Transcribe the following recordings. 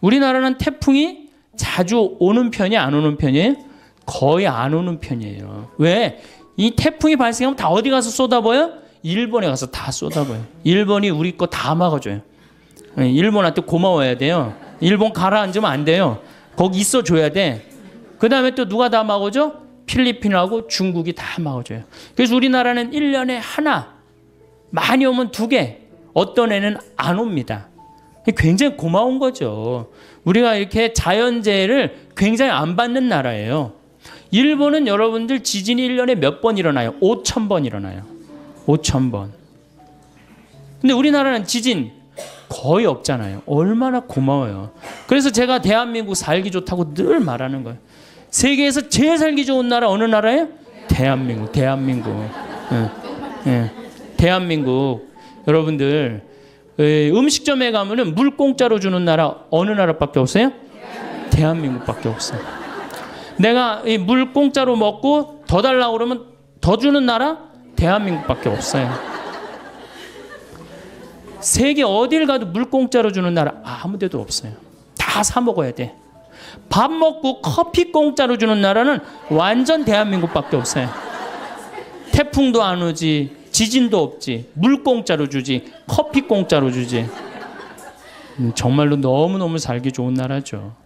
우리나라는 태풍이 자주 오는 편이 안 오는 편이에요? 거의 안 오는 편이에요. 왜? 이 태풍이 발생하면 다 어디 가서 쏟아버요? 일본에 가서 다 쏟아버요. 일본이 우리 거 다 막아줘요. 일본한테 고마워야 돼요. 일본 가라앉으면 안 돼요. 거기 있어줘야 돼. 그 다음에 또 누가 다 막아줘? 필리핀하고 중국이 다 막아줘요. 그래서 우리나라는 1년에 하나, 많이 오면 두 개, 어떤 애는 안 옵니다. 굉장히 고마운 거죠. 우리가 이렇게 자연재해를 굉장히 안 받는 나라예요. 일본은 여러분들 지진이 1년에 몇 번 일어나요? 5천 번 일어나요. 5천 번. 근데 우리나라는 지진 거의 없잖아요. 얼마나 고마워요. 그래서 제가 대한민국 살기 좋다고 늘 말하는 거예요. 세계에서 제일 살기 좋은 나라 어느 나라예요? 대한민국. 대한민국. 예. 예. 대한민국. 여러분들 예, 음식점에 가면은 물 공짜로 주는 나라 어느 나라밖에 없어요? 대한민국밖에 없어요. 내가 이물 공짜로 먹고 더 달라고 그러면 더 주는 나라 대한민국밖에 없어요. 세계 어딜 가도 물 공짜로 주는 나라 아무 데도 없어요. 다 사 먹어야 돼. 밥 먹고 커피 공짜로 주는 나라는 완전 대한민국밖에 없어요. 태풍도 안 오지, 지진도 없지. 물 공짜로 주지. 커피 공짜로 주지. 음, 정말로 너무너무 살기 좋은 나라죠.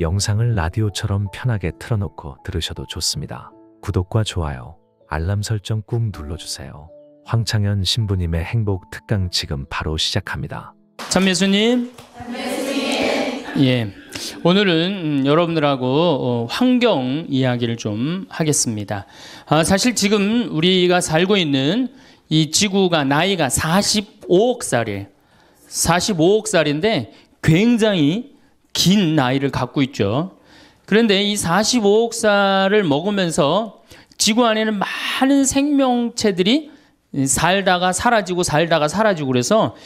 영상을 라디오처럼 편하게 틀어놓고 들으셔도 좋습니다. 구독과 좋아요, 알람 설정 꾹 눌러주세요. 황창현 신부님의 행복 특강 지금 바로 시작합니다. 참 예수님. 참 예수님. 예. 오늘은 음, 여러분들하고 어, 환경 이야기를 좀 하겠습니다. 아, 사실 지금 우리가 살고 있는 이 지구가 나이가 45억 살이에요. 45억 살인데 굉장히 긴 나이를 갖고 있죠. 그런데 이 45억 살을 먹으면서 지구 안에는 많은 생명체들이 살다가 사라지고 살다가 사라지고 그래서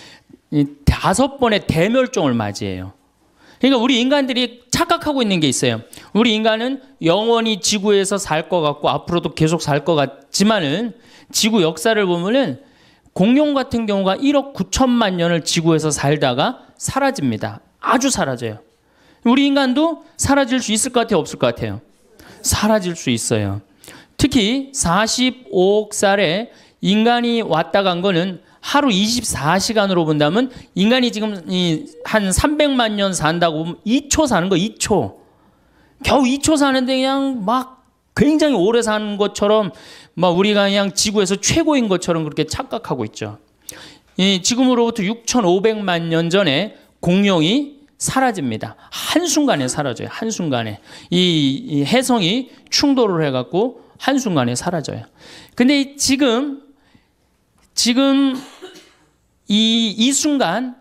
다섯 번의 대멸종을 맞이해요. 그러니까 우리 인간들이 착각하고 있는 게 있어요. 우리 인간은 영원히 지구에서 살 것 같고 앞으로도 계속 살 것 같지만은 지구 역사를 보면은 공룡 같은 경우가 1억 9천만 년을 지구에서 살다가 사라집니다. 아주 사라져요. 우리 인간도 사라질 수 있을 것 같아요? 없을 것 같아요? 사라질 수 있어요. 특히 45억 살에 인간이 왔다 간 거는 하루 24시간으로 본다면 인간이 지금 한 300만 년 산다고 보면 2초 사는 거 2초. 겨우 2초 사는데 그냥 막 굉장히 오래 산 것처럼 막 우리가 그냥 지구에서 최고인 것처럼 그렇게 착각하고 있죠. 이 지금으로부터 6,500만 년 전에 공룡이 사라집니다. 한순간에 사라져요. 한순간에. 이, 이 해성이 충돌을 해갖고 한순간에 사라져요. 근데 지금, 지금 이, 이 순간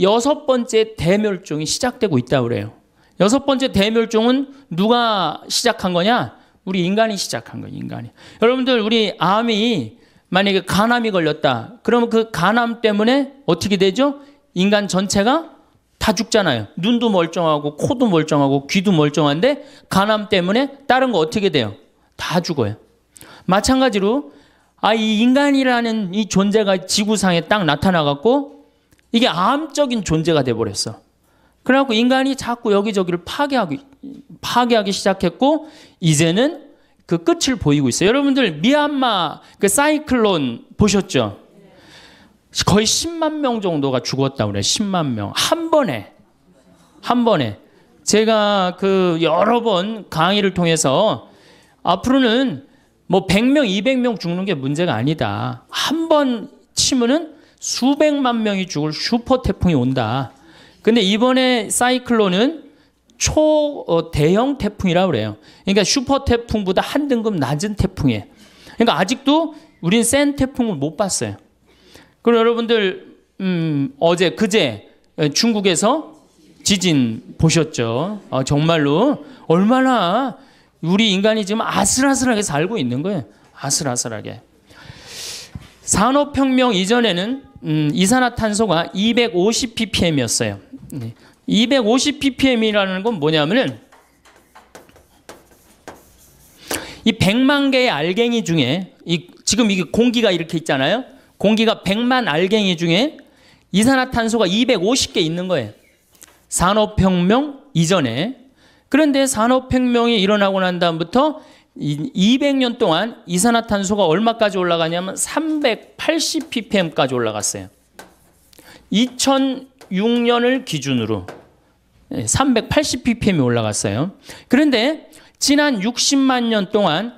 여섯 번째 대멸종이 시작되고 있다고 그래요. 여섯 번째 대멸종은 누가 시작한 거냐? 우리 인간이 시작한 거예요, 인간이. 여러분들, 우리 암이 만약에 간암이 걸렸다. 그러면 그 간암 때문에 어떻게 되죠? 인간 전체가 다 죽잖아요. 눈도 멀쩡하고, 코도 멀쩡하고, 귀도 멀쩡한데, 간암 때문에 다른 거 어떻게 돼요? 다 죽어요. 마찬가지로, 아, 이 인간이라는 이 존재가 지구상에 딱 나타나갖고, 이게 암적인 존재가 돼버렸어. 그래갖고 인간이 자꾸 여기저기를 파괴하기, 파괴하기 시작했고, 이제는 그 끝을 보이고 있어요. 여러분들, 미얀마 그 사이클론 보셨죠? 거의 10만 명 정도가 죽었다고 그래요. 10만 명. 한 번에. 한 번에. 제가 그 여러 번 강의를 통해서 앞으로는 뭐 100명, 200명 죽는 게 문제가 아니다. 한 번 치면은 수백만 명이 죽을 슈퍼 태풍이 온다. 근데 이번에 사이클론은 초 어, 대형 태풍이라고 그래요. 그러니까 슈퍼 태풍보다 한 등급 낮은 태풍이에요. 그러니까 아직도 우린 센 태풍을 못 봤어요. 그럼 여러분들 음, 어제 그제 중국에서 지진 보셨죠? 어, 정말로 얼마나 우리 인간이 지금 아슬아슬하게 살고 있는 거예요. 아슬아슬하게. 산업혁명 이전에는 음, 이산화탄소가 250ppm이었어요. 네. 250ppm이라는 건 뭐냐면은 이 100만 개의 알갱이 중에 이 지금 이게 공기가 이렇게 있잖아요. 공기가 100만 알갱이 중에 이산화탄소가 250개 있는 거예요. 산업혁명 이전에 그런데 산업혁명이 일어나고 난 다음부터 200년 동안 이산화탄소가 얼마까지 올라가냐면 380ppm까지 올라갔어요. 2000 6년을 기준으로 380ppm이 예, 올라갔어요. 그런데 지난 60만 년 동안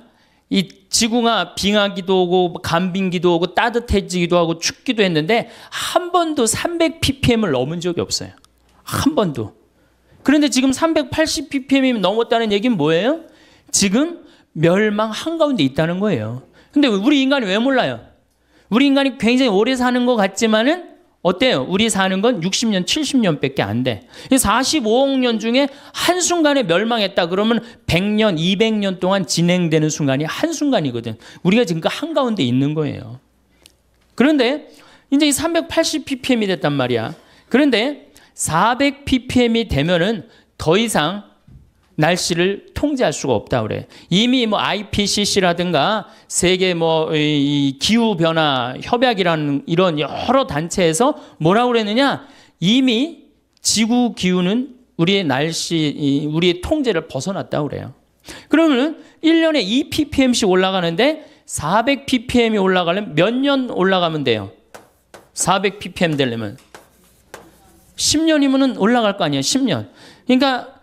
이 지구가 빙하기도 오고 간빙기도 오고 따뜻해지기도 하고 춥기도 했는데 한 번도 300ppm을 넘은 적이 없어요. 한 번도. 그런데 지금 380ppm이 넘었다는 얘기는 뭐예요? 지금 멸망 한가운데 있다는 거예요. 근데 우리 인간이 왜 몰라요? 우리 인간이 굉장히 오래 사는 것 같지만은 어때요? 우리 사는 건 60년, 70년밖에 안 돼. 45억 년 중에 한순간에 멸망했다 그러면 100년, 200년 동안 진행되는 순간이 한순간이거든. 우리가 지금 그 한가운데 있는 거예요. 그런데 이제 380ppm이 됐단 말이야. 그런데 400ppm이 되면은 더 이상 날씨를 통제할 수가 없다 그래. 이미 뭐 IPCC라든가 세계 뭐 기후 변화 협약이라는 이런 여러 단체에서 뭐라고 그랬느냐? 이미 지구 기후는 우리의 날씨 우리의 통제를 벗어났다 그래요. 그러면은 1년에 2ppm씩 올라가는데 400ppm이 올라가면몇 년 올라가면 돼요? 400ppm 되려면 10년이면은 올라갈 거아니에 10년. 그러니까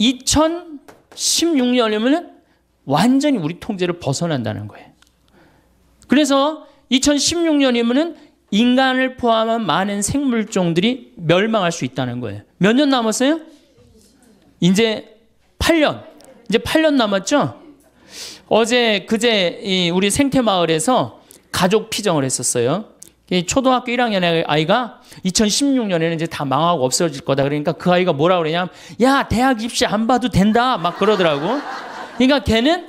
2016년이면 완전히 우리 통제를 벗어난다는 거예요. 그래서 2 0 1 6년이면 인간을 포함한 많은 생물종들이 멸망할 수 있다는 거예요. 몇 년 남았어요? 이제 8년. 이제 8년 남았죠? 어제, 그제 우리 생태마을에서 가족 피정을 했었어요. 이 초등학교 1학년의 아이가 2016년에는 이제 다 망하고 없어질 거다. 그러니까 그 아이가 뭐라 그러냐면, 야, 대학 입시 안 봐도 된다. 막 그러더라고. 그러니까 걔는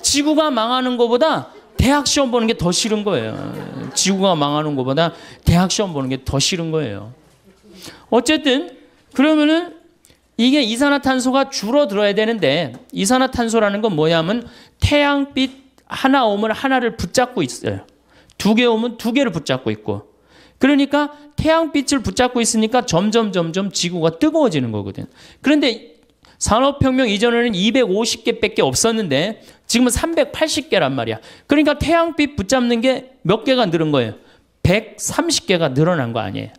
지구가 망하는 것보다 대학 시험 보는 게 더 싫은 거예요. 지구가 망하는 것보다 대학 시험 보는 게 더 싫은 거예요. 어쨌든, 그러면은 이게 이산화탄소가 줄어들어야 되는데, 이산화탄소라는 건 뭐냐면 태양빛 하나 오면 하나를 붙잡고 있어요. 두개 오면 두 개를 붙잡고 있고. 그러니까 태양빛을 붙잡고 있으니까 점점 점점 지구가 뜨거워지는 거거든. 그런데 산업혁명 이전에는 250개밖에 없었는데 지금은 380개란 말이야. 그러니까 태양빛 붙잡는 게 몇 개가 늘은 거예요. 130개가 늘어난 거 아니에요.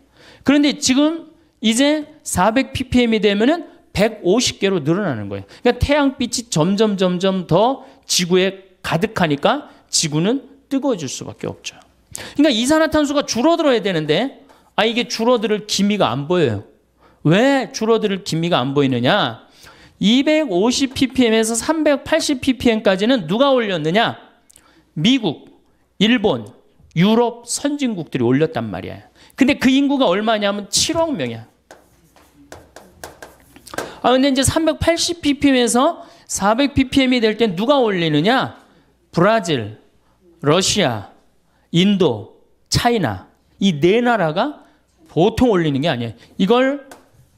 그런데 지금 이제 400ppm이 되면은 150개로 늘어나는 거예요. 그러니까 태양빛이 점점 점점 더 지구에 가득하니까 지구는 뜨거워질 수밖에 없죠. 그러니까 이산화탄소가 줄어들어야 되는데 아 이게 줄어들 기미가 안 보여요. 왜 줄어들 기미가 안 보이느냐? 250ppm에서 380ppm까지는 누가 올렸느냐? 미국, 일본, 유럽 선진국들이 올렸단 말이야. 근데 그 인구가 얼마냐면 7억 명이야. 아 근데 이제 380ppm에서 400ppm이 될 때 누가 올리느냐? 브라질, 러시아, 인도, 차이나 이 네 나라가 보통 올리는 게 아니에요. 이걸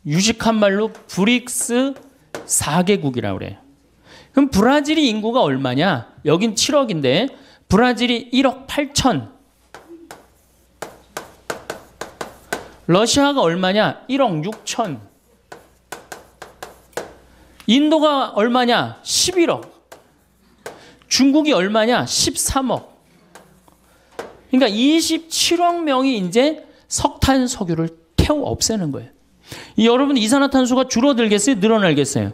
유식한 말로 브릭스 4개국이라고 그래요. 그럼 브라질이 인구가 얼마냐? 여긴 7억인데 브라질이 1억 8천. 러시아가 얼마냐? 1억 6천. 인도가 얼마냐? 11억. 중국이 얼마냐? 13억. 그러니까 27억 명이 이제 석탄 석유를 태워 없애는 거예요. 여러분 이산화탄소가 줄어들겠어요? 늘어나겠어요?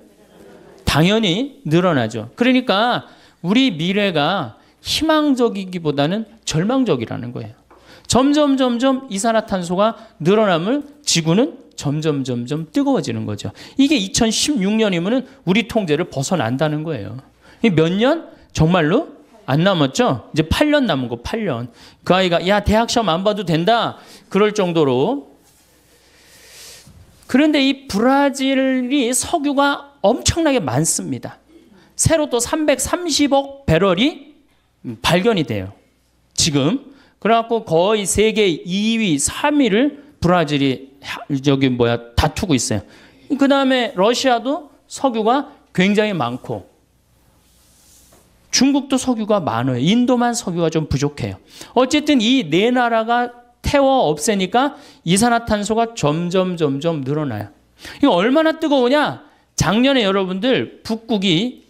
당연히 늘어나죠. 그러니까 우리 미래가 희망적이기보다는 절망적이라는 거예요. 점점 점점 이산화탄소가 늘어남을 지구는 점점 점점 뜨거워지는 거죠. 이게 2 0 1 6년이면 우리 통제를 벗어난다는 거예요. 몇 년? 정말로? 안 남았죠? 이제 8년 남은 거, 8년. 그 아이가, 야, 대학 시험 안 봐도 된다. 그럴 정도로. 그런데 이 브라질이 석유가 엄청나게 많습니다. 새로 또 330억 배럴이 발견이 돼요. 지금. 그래갖고 거의 세계 2위, 3위를 브라질이 저기 뭐야 다투고 있어요. 그 다음에 러시아도 석유가 굉장히 많고 중국도 석유가 많아요. 인도만 석유가 좀 부족해요. 어쨌든 이 네 나라가 태워 없애니까 이산화탄소가 점점 점점 늘어나요. 이 얼마나 뜨거우냐? 작년에 여러분들 북극이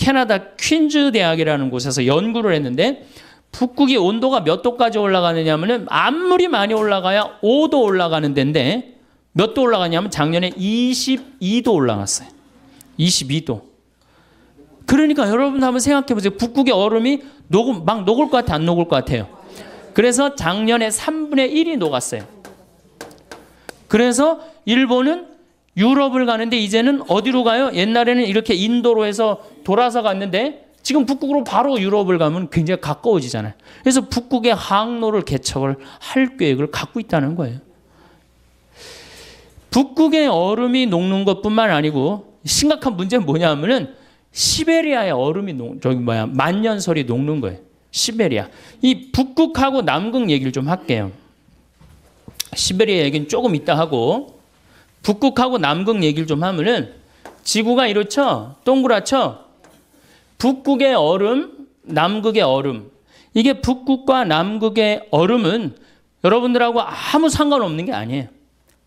캐나다 퀸즈 대학이라는 곳에서 연구를 했는데 북극이 온도가 몇 도까지 올라가느냐 면은 아무리 많이 올라가야 5도 올라가는 데인데 몇 도 올라가냐면 작년에 22도 올라갔어요. 22도. 그러니까 여러분 한번 생각해 보세요. 북극의 얼음이 녹음, 막 녹을 것 같아요? 안 녹을 것 같아요? 그래서 작년에 3분의 1이 녹았어요. 그래서 일본은 유럽을 가는데 이제는 어디로 가요? 옛날에는 이렇게 인도로 해서 돌아서 갔는데 지금 북극으로 바로 유럽을 가면 굉장히 가까워지잖아요. 그래서 북극의 항로를 개척을 할 계획을 갖고 있다는 거예요. 북극의 얼음이 녹는 것뿐만 아니고 심각한 문제는 뭐냐면은 하 시베리아의 얼음이 녹, 저기 뭐야 만년설이 녹는 거예요. 시베리아. 이 북극하고 남극 얘기를 좀 할게요. 시베리아 얘기는 조금 이따 하고 북극하고 남극 얘기를 좀 하면은 지구가 이렇죠. 동그랗죠. 북극의 얼음, 남극의 얼음. 이게 북극과 남극의 얼음은 여러분들하고 아무 상관없는 게 아니에요.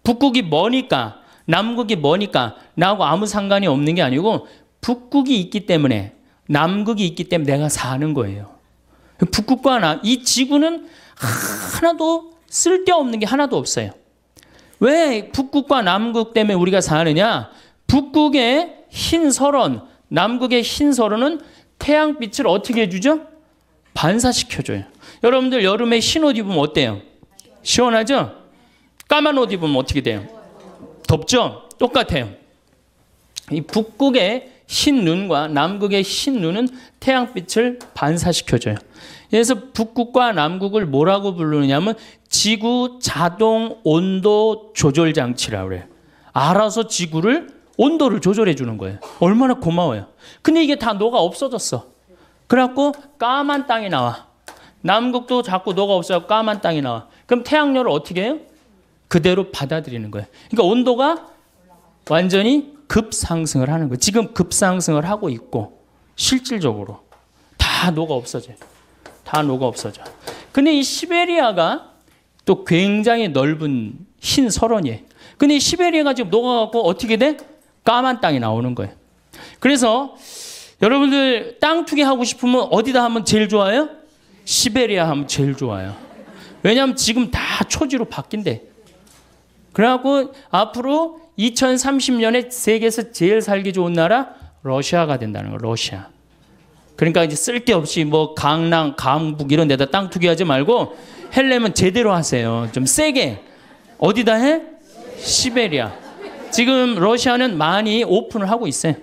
북극이 머니까 남극이 머니까 나하고 아무 상관이 없는 게 아니고 북극이 있기 때문에 남극이 있기 때문에 내가 사는 거예요. 북극과 남, 이 지구는 하나도 쓸데없는 게 하나도 없어요. 왜 북극과 남극 때문에 우리가 사느냐? 북극의 흰 설원, 남극의 흰 설원은 태양빛을 어떻게 해주죠? 반사시켜줘요. 여러분들 여름에 흰 옷 입으면 어때요? 시원하죠? 까만 옷 입으면 어떻게 돼요? 덥죠? 똑같아요. 이 북극의 흰 눈과 남극의 흰 눈은 태양빛을 반사시켜줘요. 그래서 북극과 남극을 뭐라고 부르느냐면 지구 자동 온도 조절 장치라고 그래요. 알아서 지구를 온도를 조절해 주는 거예요. 얼마나 고마워요. 근데 이게 다 녹아 없어졌어. 그래갖고 까만 땅이 나와. 남극도 자꾸 녹아 없어져 까만 땅이 나와. 그럼 태양열을 어떻게 해요? 그대로 받아들이는 거예요. 그러니까 온도가 완전히 급상승을 하는 거예요. 지금 급상승을 하고 있고 실질적으로 다 녹아 없어져요. 다 녹아 없어져. 근데 이 시베리아가 또 굉장히 넓은 흰서론이에요 근데 이 시베리아가 지금 녹아갖고 어떻게 돼? 까만 땅이 나오는 거예요. 그래서 여러분들 땅 투기 하고 싶으면 어디다 하면 제일 좋아요? 시베리아 하면 제일 좋아요. 왜냐하면 지금 다 초지로 바뀐대. 그래갖고 앞으로 2030년에 세계에서 제일 살기 좋은 나라 러시아가 된다는 거 러시아. 그러니까 이제 쓸데 없이 뭐 강남, 강북 이런 데다 땅 투기하지 말고 헬레면 제대로 하세요. 좀 세게. 어디다 해? 시베리아. 지금 러시아는 많이 오픈을 하고 있어요.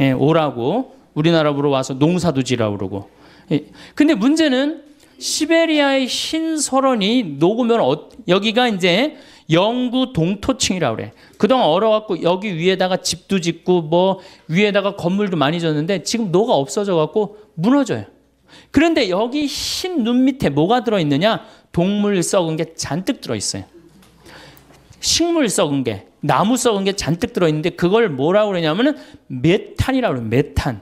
예, 오라고 우리나라로 와서 농사도 지라 그러고. 예. 근데 문제는 시베리아의 흰 설원이 녹으면 어, 여기가 이제 영구 동토층이라고 그래. 그동안 얼어갖고 여기 위에다가 집도 짓고 뭐 위에다가 건물도 많이 졌는데 지금 노가 없어져갖고 무너져요. 그런데 여기 흰 눈 밑에 뭐가 들어있느냐? 동물 썩은 게 잔뜩 들어있어요. 식물 썩은 게, 나무 썩은 게 잔뜩 들어있는데 그걸 뭐라고 그러냐면은 메탄이라고 그래요. 메탄.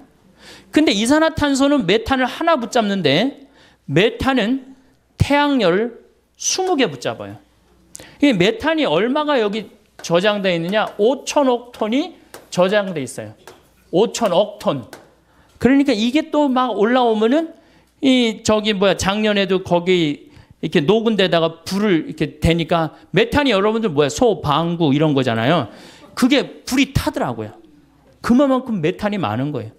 근데 이산화탄소는 메탄을 하나 붙잡는데 메탄은 태양열 을 20개 붙잡아요. 이 메탄이 얼마가 여기 저장되어 있느냐? 5천억 톤이 저장되어 있어요. 5천억 톤. 그러니까 이게 또 막 올라오면은 이 저기 뭐야 작년에도 거기 이렇게 녹은 데다가 불을 이렇게 대니까 메탄이 여러분들 뭐야 소 방구 이런 거잖아요. 그게 불이 타더라고요. 그만큼 메탄이 많은 거예요.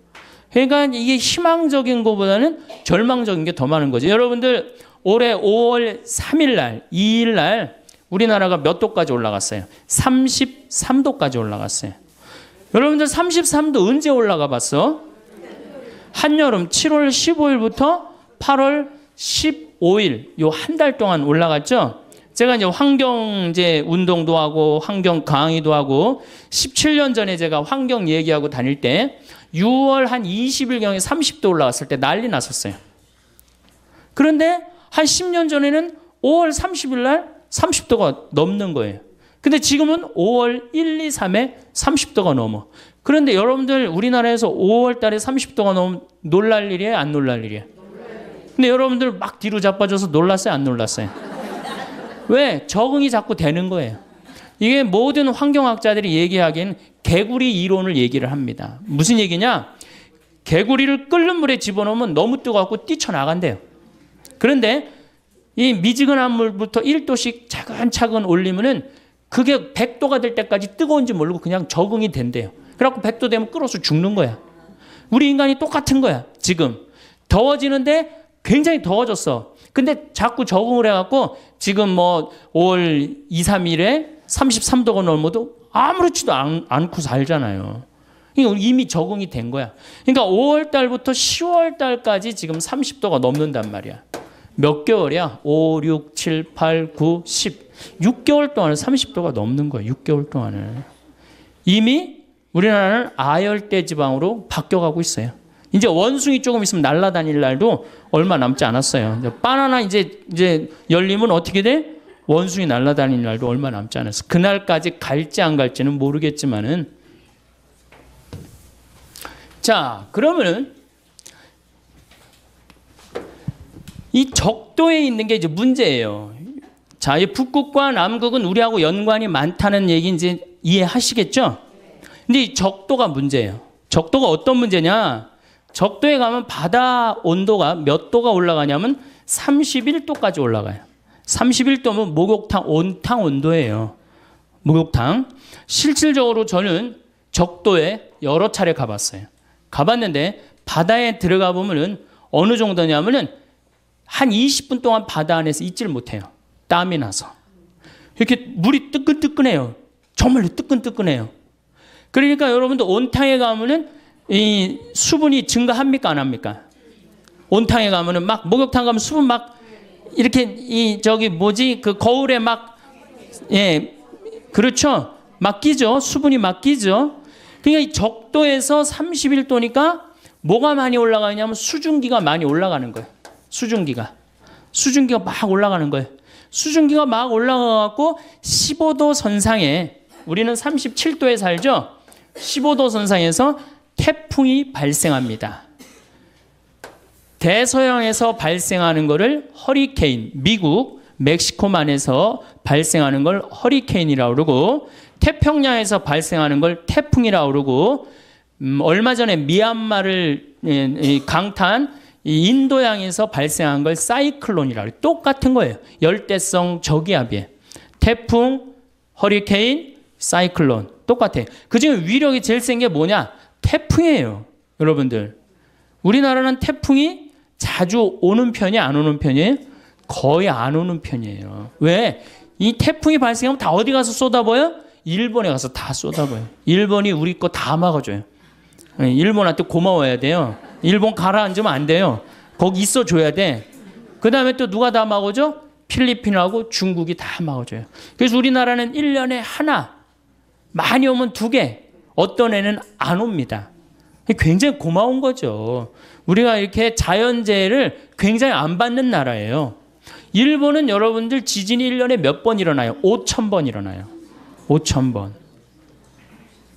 그러니까 이게 희망적인 것보다는 절망적인 게 더 많은 거죠. 여러분들 올해 5월 3일 날, 2일 날 우리나라가 몇 도까지 올라갔어요? 33도까지 올라갔어요. 여러분들 33도 언제 올라가 봤어? 한여름 7월 15일부터 8월 15일 요 한 달 동안 올라갔죠? 제가 이제 환경 이제 운동도 하고 환경 강의도 하고 17년 전에 제가 환경 얘기하고 다닐 때 6월 한 20일경에 30도 올라갔을 때 난리 났었어요. 그런데 한 10년 전에는 5월 30일 날 30도가 넘는 거예요. 근데 지금은 5월 1, 2, 3에 30도가 넘어. 그런데 여러분들 우리나라에서 5월 달에 30도가 넘으 놀랄 일이에요? 안 놀랄 일이에요? 근데 여러분들 막 뒤로 자빠져서 놀랐어요? 안 놀랐어요? 왜? 적응이 자꾸 되는 거예요. 이게 모든 환경학자들이 얘기하기엔 개구리 이론을 얘기를 합니다. 무슨 얘기냐? 개구리를 끓는 물에 집어넣으면 너무 뜨거워갖고 뛰쳐나간대요. 그런데 이 미지근한 물부터 1도씩 차근차근 올리면은 그게 100도가 될 때까지 뜨거운지 모르고 그냥 적응이 된대요. 그래갖고 100도 되면 끓어서 죽는 거야. 우리 인간이 똑같은 거야, 지금. 더워지는데 굉장히 더워졌어. 근데 자꾸 적응을 해갖고 지금 뭐 5월 2, 3일에 33도가 넘어도 아무렇지도 않, 않고 살잖아요. 이미 적응이 된 거야. 그러니까 5월 달부터 10월 달까지 지금 30도가 넘는단 말이야. 몇 개월이야? 5, 6, 7, 8, 9, 10. 6개월 동안 30도가 넘는 거야. 6개월 동안을. 이미 우리나라는 아열대 지방으로 바뀌어가고 있어요. 이제 원숭이 조금 있으면 날아다닐 날도 얼마 남지 않았어요. 바나나 이제 이제 열리면 어떻게 돼? 원숭이 날아다니 날도 얼마 남지 않았어. 그날까지 갈지 안 갈지는 모르겠지만은 자, 그러면은 이 적도에 있는 게 이제 문제예요. 자, 이 북극과 남극은 우리하고 연관이 많다는 얘기인지 이해하시겠죠? 근데 이 적도가 문제예요. 적도가 어떤 문제냐? 적도에 가면 바다 온도가 몇 도가 올라가냐면 31도까지 올라가요. 31도면 목욕탕 온탕 온도예요. 목욕탕. 실질적으로 저는 적도에 여러 차례 가봤어요. 가봤는데 바다에 들어가 보면은 어느 정도냐면은 한 20분 동안 바다 안에서 잊를 못해요. 땀이 나서. 이렇게 물이 뜨끈뜨끈해요. 정말로 뜨끈뜨끈해요. 그러니까 여러분들 온탕에 가면은 이 수분이 증가합니까? 안 합니까? 온탕에 가면은 막 목욕탕 가면 수분 막 이렇게 이 저기 뭐지 그 거울에 막예 그렇죠 막 끼죠 수분이 막 끼죠 그러니까 이 적도에서 31도니까 뭐가 많이 올라가냐면 수증기가 많이 올라가는 거예요 수증기가. 수증기가 막 올라가는 거예요. 수증기가 막 올라가고 15도 선상에 우리는 37도에 살죠. 15도 선상에서 태풍이 발생합니다. 대서양에서 발생하는 것을 허리케인, 미국, 멕시코만에서 발생하는 걸 허리케인이라고 그러고 태평양에서 발생하는 걸 태풍이라고 그러고 음, 얼마 전에 미얀마를 예, 강탄 이 인도양에서 발생한 걸 사이클론이라고 해요. 똑같은 거예요. 열대성 저기압이에요. 태풍, 허리케인, 사이클론 똑같아요. 그중에 위력이 제일 센 게 뭐냐? 태풍이에요. 여러분들. 우리나라는 태풍이 자주 오는 편이 안 오는 편이에요? 거의 안 오는 편이에요. 왜? 이 태풍이 발생하면 다 어디 가서 쏟아버요? 일본에 가서 다 쏟아버요. 일본이 우리 거 다 막아줘요. 예, 일본한테 고마워야 돼요. 일본 가라앉으면 안 돼요. 거기 있어 줘야 돼. 그 다음에 또 누가 다 막아줘? 필리핀하고 중국이 다 막아줘요. 그래서 우리나라는 1년에 하나, 많이 오면 두 개, 어떤 애는 안 옵니다. 굉장히 고마운 거죠. 우리가 이렇게 자연재해를 굉장히 안 받는 나라예요. 일본은 여러분들 지진이 1년에 몇 번 일어나요? 5천 번 일어나요. 5천 번.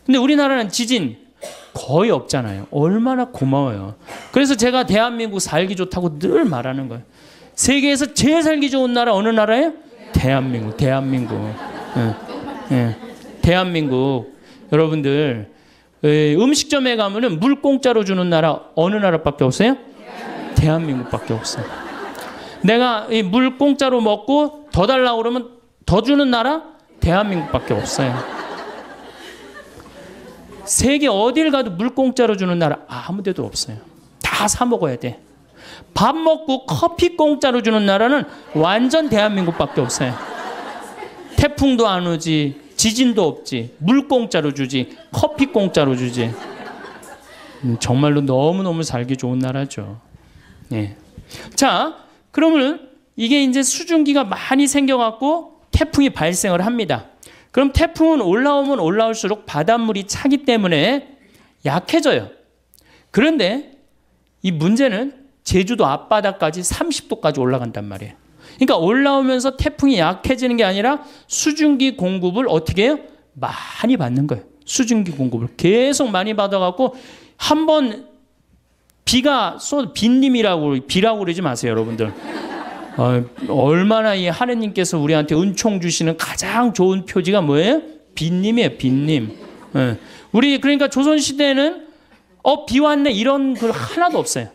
근데 우리나라는 지진 거의 없잖아요. 얼마나 고마워요. 그래서 제가 대한민국 살기 좋다고 늘 말하는 거예요. 세계에서 제일 살기 좋은 나라 어느 나라예요? 대한민국, 대한민국. 예, 예. 대한민국. 여러분들, 예, 음식점에 가면물 공짜로 주는 나라 어느 나라밖에 없어요? 대한민국밖에 없어요. 내가 이물 공짜로 먹고 더 달라고 그러면 더 주는 나라? 대한민국밖에 없어요. 세계 어딜 가도 물 공짜로 주는 나라 아무 데도 없어요. 다 사 먹어야 돼. 밥 먹고 커피 공짜로 주는 나라는 완전 대한민국밖에 없어요. 태풍도 안 오지, 지진도 없지, 물 공짜로 주지, 커피 공짜로 주지. 음, 정말로 너무너무 살기 좋은 나라죠. 예. 자, 그러면 이게 이제 수증기가 많이 생겨갖고 태풍이 발생을 합니다. 그럼 태풍은 올라오면 올라올수록 바닷물이 차기 때문에 약해져요. 그런데 이 문제는 제주도 앞바다까지 30도까지 올라간단 말이에요. 그러니까 올라오면서 태풍이 약해지는 게 아니라 수증기 공급을 어떻게 해요? 많이 받는 거예요. 수증기 공급을 계속 많이 받아갖고 한 번 비가 쏟 빗님이라고 비라고 그러지 마세요, 여러분들. 어, 얼마나 이 하느님께서 우리한테 은총 주시는 가장 좋은 표지가 뭐예요? 빈님이에요, 빈님. 예. 우리 그러니까 조선 시대는 어비 왔네 이런 글 하나도 없어요.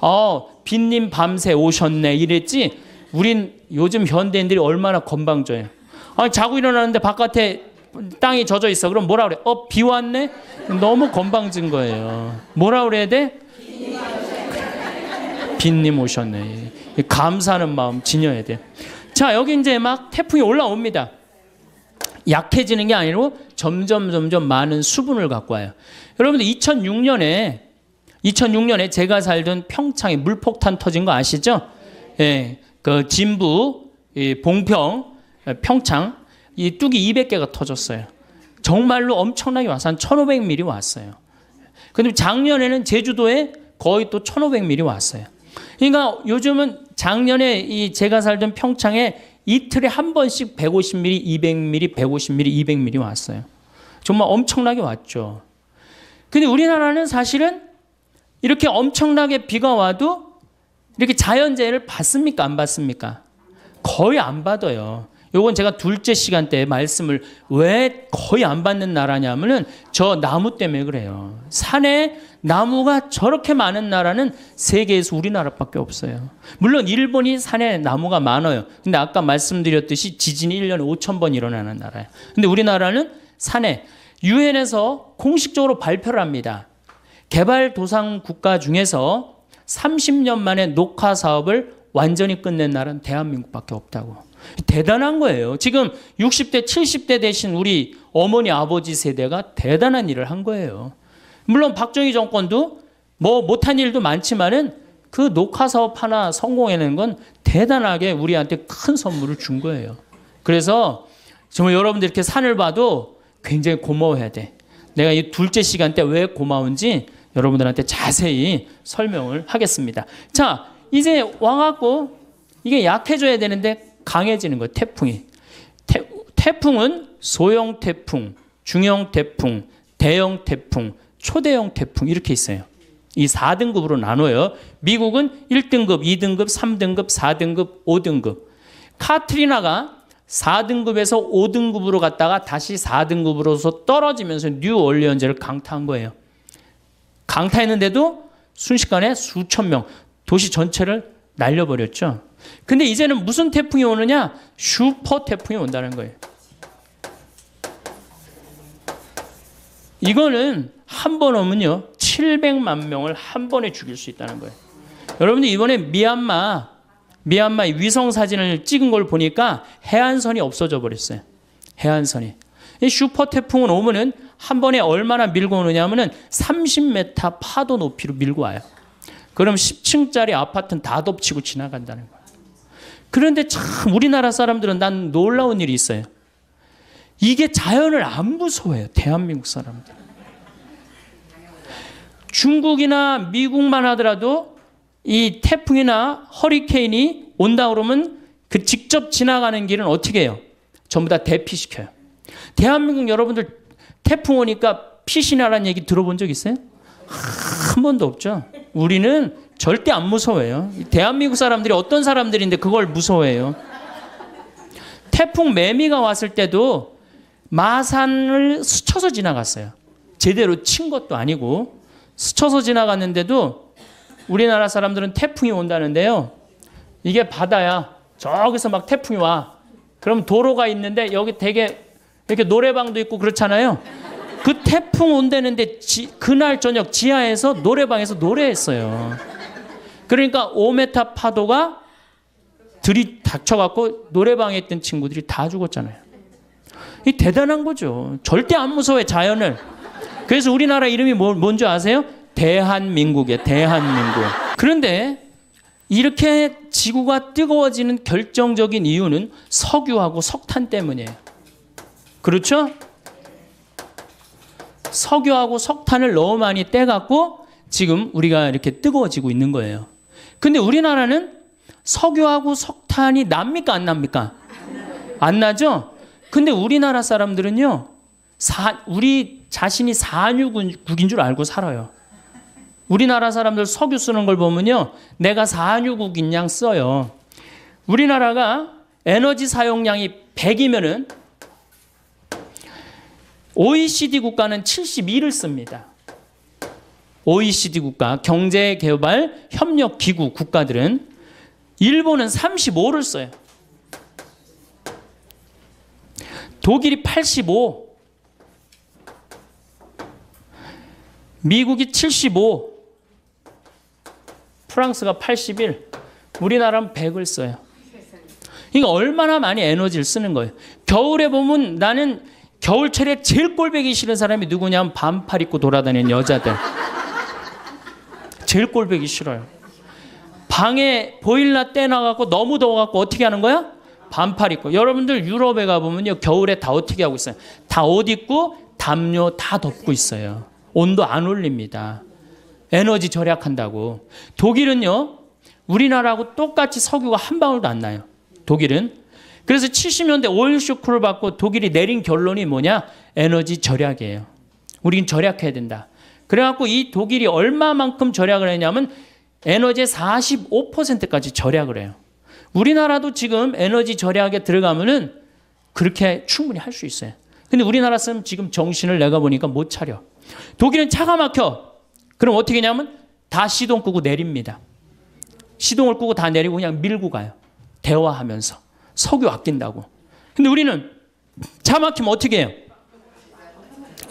어 빈님 밤새 오셨네 이랬지. 우린 요즘 현대인들이 얼마나 건방져요. 아 자고 일어나는데 바깥에 땅이 젖어 있어. 그럼 뭐라 그래? 어비 왔네. 너무 건방진 거예요. 뭐라 그래야 돼? 빈님 오셨네. 감사하는 마음 지녀야 돼. 자, 여기 이제 막 태풍이 올라옵니다. 약해지는 게 아니고 점점 점점 많은 수분을 갖고 와요. 여러분들 2006년에 2006년에 제가 살던 평창에 물폭탄 터진 거 아시죠? 예. 그 진부, 봉평, 예, 평창 이 뚝이 200개가 터졌어요. 정말로 엄청나게 와서 한 1,500mm 왔어요. 근데 작년에는 제주도에 거의 또 1,500mm 왔어요. 그러니까 요즘은 작년에 이 제가 살던 평창에 이틀에 한 번씩 150mm, 200mm, 150mm, 200mm 왔어요. 정말 엄청나게 왔죠. 근데 우리나라는 사실은 이렇게 엄청나게 비가 와도 이렇게 자연재해를 받습니까? 안 받습니까? 거의 안 받아요. 요건 제가 둘째 시간 때 말씀을 왜 거의 안 받는 나라냐면은 저 나무 때문에 그래요. 산에 나무가 저렇게 많은 나라는 세계에서 우리나라밖에 없어요. 물론 일본이 산에 나무가 많아요. 근데 아까 말씀드렸듯이 지진이 1년에 5천 번 일어나는 나라예요. 근데 우리나라는 산에 유엔에서 공식적으로 발표를 합니다. 개발 도상 국가 중에서 30년 만에 녹화 사업을 완전히 끝낸 나라는 대한민국밖에 없다고. 대단한 거예요. 지금 60대, 70대 대신 우리 어머니, 아버지 세대가 대단한 일을 한 거예요. 물론 박정희 정권도 뭐 못한 일도 많지만은 그 녹화 사업 하나 성공해낸 건 대단하게 우리한테 큰 선물을 준 거예요. 그래서 정말 여러분들 이렇게 산을 봐도 굉장히 고마워해야 돼. 내가 이 둘째 시간 때 왜 고마운지 여러분들한테 자세히 설명을 하겠습니다. 자, 이제 왕하고 이게 약해져야 되는데 강해지는 거예요. 태풍이. 태, 태풍은 소형 태풍, 중형 태풍, 대형 태풍, 초대형 태풍 이렇게 있어요. 이 4등급으로 나눠요. 미국은 1등급, 2등급, 3등급, 4등급, 5등급. 카트리나가 4등급에서 5등급으로 갔다가 다시 4등급으로서 떨어지면서 뉴올리언즈를 강타한 거예요. 강타했는데도 순식간에 수천 명, 도시 전체를 날려버렸죠. 근데 이제는 무슨 태풍이 오느냐? 슈퍼 태풍이 온다는 거예요. 이거는 한 번 오면요. 700만 명을 한 번에 죽일 수 있다는 거예요. 여러분들 이번에 미얀마 미얀마 위성 사진을 찍은 걸 보니까 해안선이 없어져 버렸어요. 해안선이. 슈퍼 태풍은 오면은 한 번에 얼마나 밀고 오느냐면은 30m 파도 높이로 밀고 와요. 그럼 10층짜리 아파트는 다 덮치고 지나간다는 거예요. 그런데 참 우리나라 사람들은 난 놀라운 일이 있어요. 이게 자연을 안무서워요 대한민국 사람들. 중국이나 미국만 하더라도 이 태풍이나 허리케인이 온다 그러면 그 직접 지나가는 길은 어떻게 해요? 전부 다 대피시켜요. 대한민국 여러분들 태풍 오니까 피신하라는 얘기 들어본 적 있어요? 한 번도 없죠. 우리는 절대 안 무서워요. 대한민국 사람들이 어떤 사람들인데 그걸 무서워해요. 태풍 매미가 왔을 때도 마산을 스쳐서 지나갔어요. 제대로 친 것도 아니고 스쳐서 지나갔는데도 우리나라 사람들은 태풍이 온다는데요. 이게 바다야. 저기서 막 태풍이 와. 그럼 도로가 있는데 여기 되게 이렇게 노래방도 있고 그렇잖아요. 그 태풍 온다는데 지, 그날 저녁 지하에서 노래방에서 노래했어요. 그러니까 5m 파도가 들이 닥쳐갖고 노래방에 있던 친구들이 다 죽었잖아요. 이 대단한 거죠. 절대 안 무서워해, 자연을. 그래서 우리나라 이름이 뭐, 뭔지 아세요? 대한민국에 대한민국. 그런데 이렇게 지구가 뜨거워지는 결정적인 이유는 석유하고 석탄 때문이에요. 그렇죠? 석유하고 석탄을 너무 많이 떼갖고 지금 우리가 이렇게 뜨거워지고 있는 거예요. 근데 우리나라는 석유하고 석탄이 납니까 안 납니까? 안 나죠? 근데 우리나라 사람들은요. 사, 우리 자신이 사유국인줄 알고 살아요. 우리나라 사람들 석유 쓰는 걸 보면요. 내가 사유국인양 써요. 우리나라가 에너지 사용량이 100이면은 OECD 국가는 72를 씁니다. OECD 국가 경제 개발 협력 기구 국가들은 일본은 35를 써요. 독일이 85, 미국이 75, 프랑스가 81, 우리나라는 100을 써요. 그러니까 얼마나 많이 에너지를 쓰는 거예요. 겨울에 보면 나는 겨울철에 제일 꼴배기 싫은 사람이 누구냐면 반팔 입고 돌아다니는 여자들. 제일 꼴보기 싫어요. 방에 보일러 떼나갖고 너무 더워갖고 어떻게 하는 거야? 반팔 입고. 여러분들 유럽에 가보면요. 겨울에 다 어떻게 하고 있어요? 다 옷 입고 담요 다 덮고 있어요. 온도 안 올립니다. 에너지 절약한다고. 독일은요. 우리나라하고 똑같이 석유가 한 방울도 안 나요. 독일은. 그래서 70년대 오일 쇼크를 받고 독일이 내린 결론이 뭐냐? 에너지 절약이에요. 우린 절약해야 된다. 그래갖고 이 독일이 얼마만큼 절약을 했냐면 에너지의 45%까지 절약을 해요. 우리나라도 지금 에너지 절약에 들어가면은 그렇게 충분히 할 수 있어요. 근데 우리나라 쓰면 지금 정신을 내가 보니까 못 차려. 독일은 차가 막혀. 그럼 어떻게 하냐면 다 시동 끄고 내립니다. 시동을 끄고 다 내리고 그냥 밀고 가요. 대화하면서. 석유 아낀다고. 근데 우리는 차 막히면 어떻게 해요?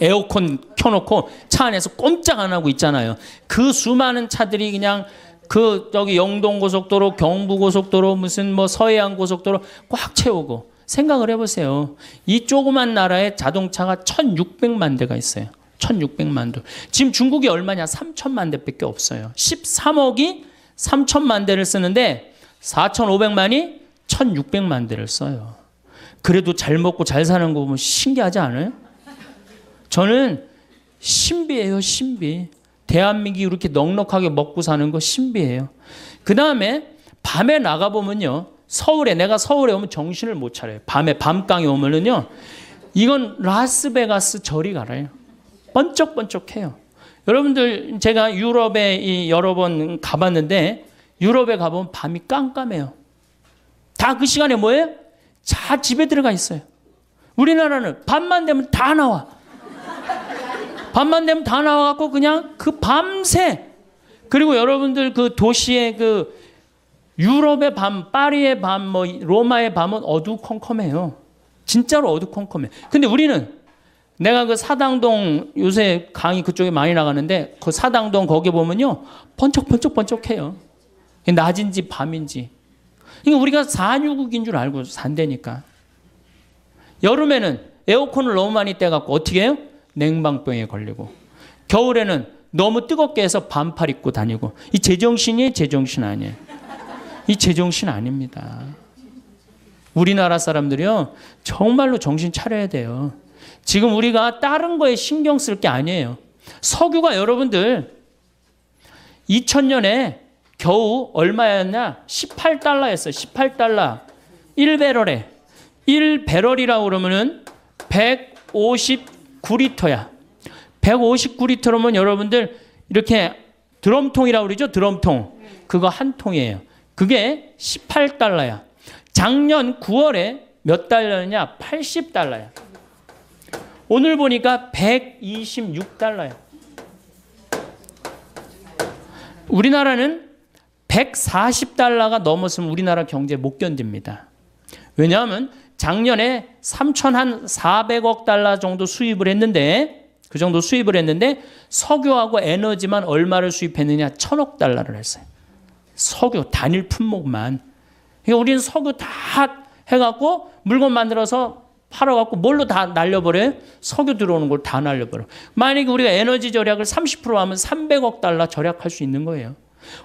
에어컨 켜놓고 차 안에서 꼼짝 안 하고 있잖아요. 그 수많은 차들이 그냥 그 저기 영동 고속도로, 경부 고속도로, 무슨 뭐 서해안 고속도로 꽉 채우고 생각을 해보세요. 이 조그만 나라에 자동차가 1,600만 대가 있어요. 1,600만 대. 지금 중국이 얼마냐? 3 0 0 0만 대밖에 없어요. 13억이 3 0 0 0만 대를 쓰는데 4,500만이 1,600만 대를 써요. 그래도 잘 먹고 잘 사는 거 보면 신기하지 않아요? 저는 신비예요, 신비. 대한민국이 이렇게 넉넉하게 먹고 사는 거 신비예요. 그 다음에 밤에 나가보면요. 서울에, 내가 서울에 오면 정신을 못 차려요. 밤에, 밤강에 오면은요. 이건 라스베가스 절이 가라요. 번쩍번쩍해요. 여러분들, 제가 유럽에 여러 번 가봤는데, 유럽에 가보면 밤이 깜깜해요. 다 그 시간에 뭐예요? 자 집에 들어가 있어요. 우리나라는 밤만 되면 다 나와. 밤만 되면 다 나와갖고 그냥 그 밤새 그리고 여러분들 그 도시의 그 유럽의 밤, 파리의 밤, 뭐 로마의 밤은 어두컴컴해요. 진짜로 어두컴컴해. 근데 우리는 내가 그 사당동 요새 강의 그쪽에 많이 나가는데 그 사당동 거기 보면요 번쩍번쩍번쩍해요. 낮인지 밤인지. 그러니까 우리가 산유국인 줄 알고 산대니까 여름에는 에어컨을 너무 많이 떼갖고 어떻게 해요? 냉방병에 걸리고 겨울에는 너무 뜨겁게 해서 반팔 입고 다니고 이 제정신이 제정신 아니에요. 이 제정신 아닙니다. 우리나라 사람들이요 정말로 정신 차려야 돼요. 지금 우리가 다른 거에 신경 쓸 게 아니에요. 석유가 여러분들 2000년에 겨우 얼마였냐? 18달러였어요. 18달러. 1배럴에 1배럴이라고 그러면은 9리터야. 159리터로면 여러분들 이렇게 드럼통이라고 그러죠? 드럼통. 그거 한 통이에요. 그게 18달러야. 작년 9월에 몇 달러냐? 80달러야. 오늘 보니까 126달러야. 우리나라는 140달러가 넘었으면 우리나라 경제 못 견딥니다. 왜냐하면 작년에 3 400억 달러 정도 수입을 했는데 그 정도 수입을 했는데 석유하고 에너지만 얼마를 수입했느냐 1 0 0 0억 달러를 했어요. 석유 단일 품목만. 그러니까 우리는 석유 다 해갖고 물건 만들어서 팔아갖고 뭘로 다 날려버려요? 석유 들어오는 걸 다 날려버려. 요 만약에 우리가 에너지 절약을 30% 하면 300억 달러 절약할 수 있는 거예요.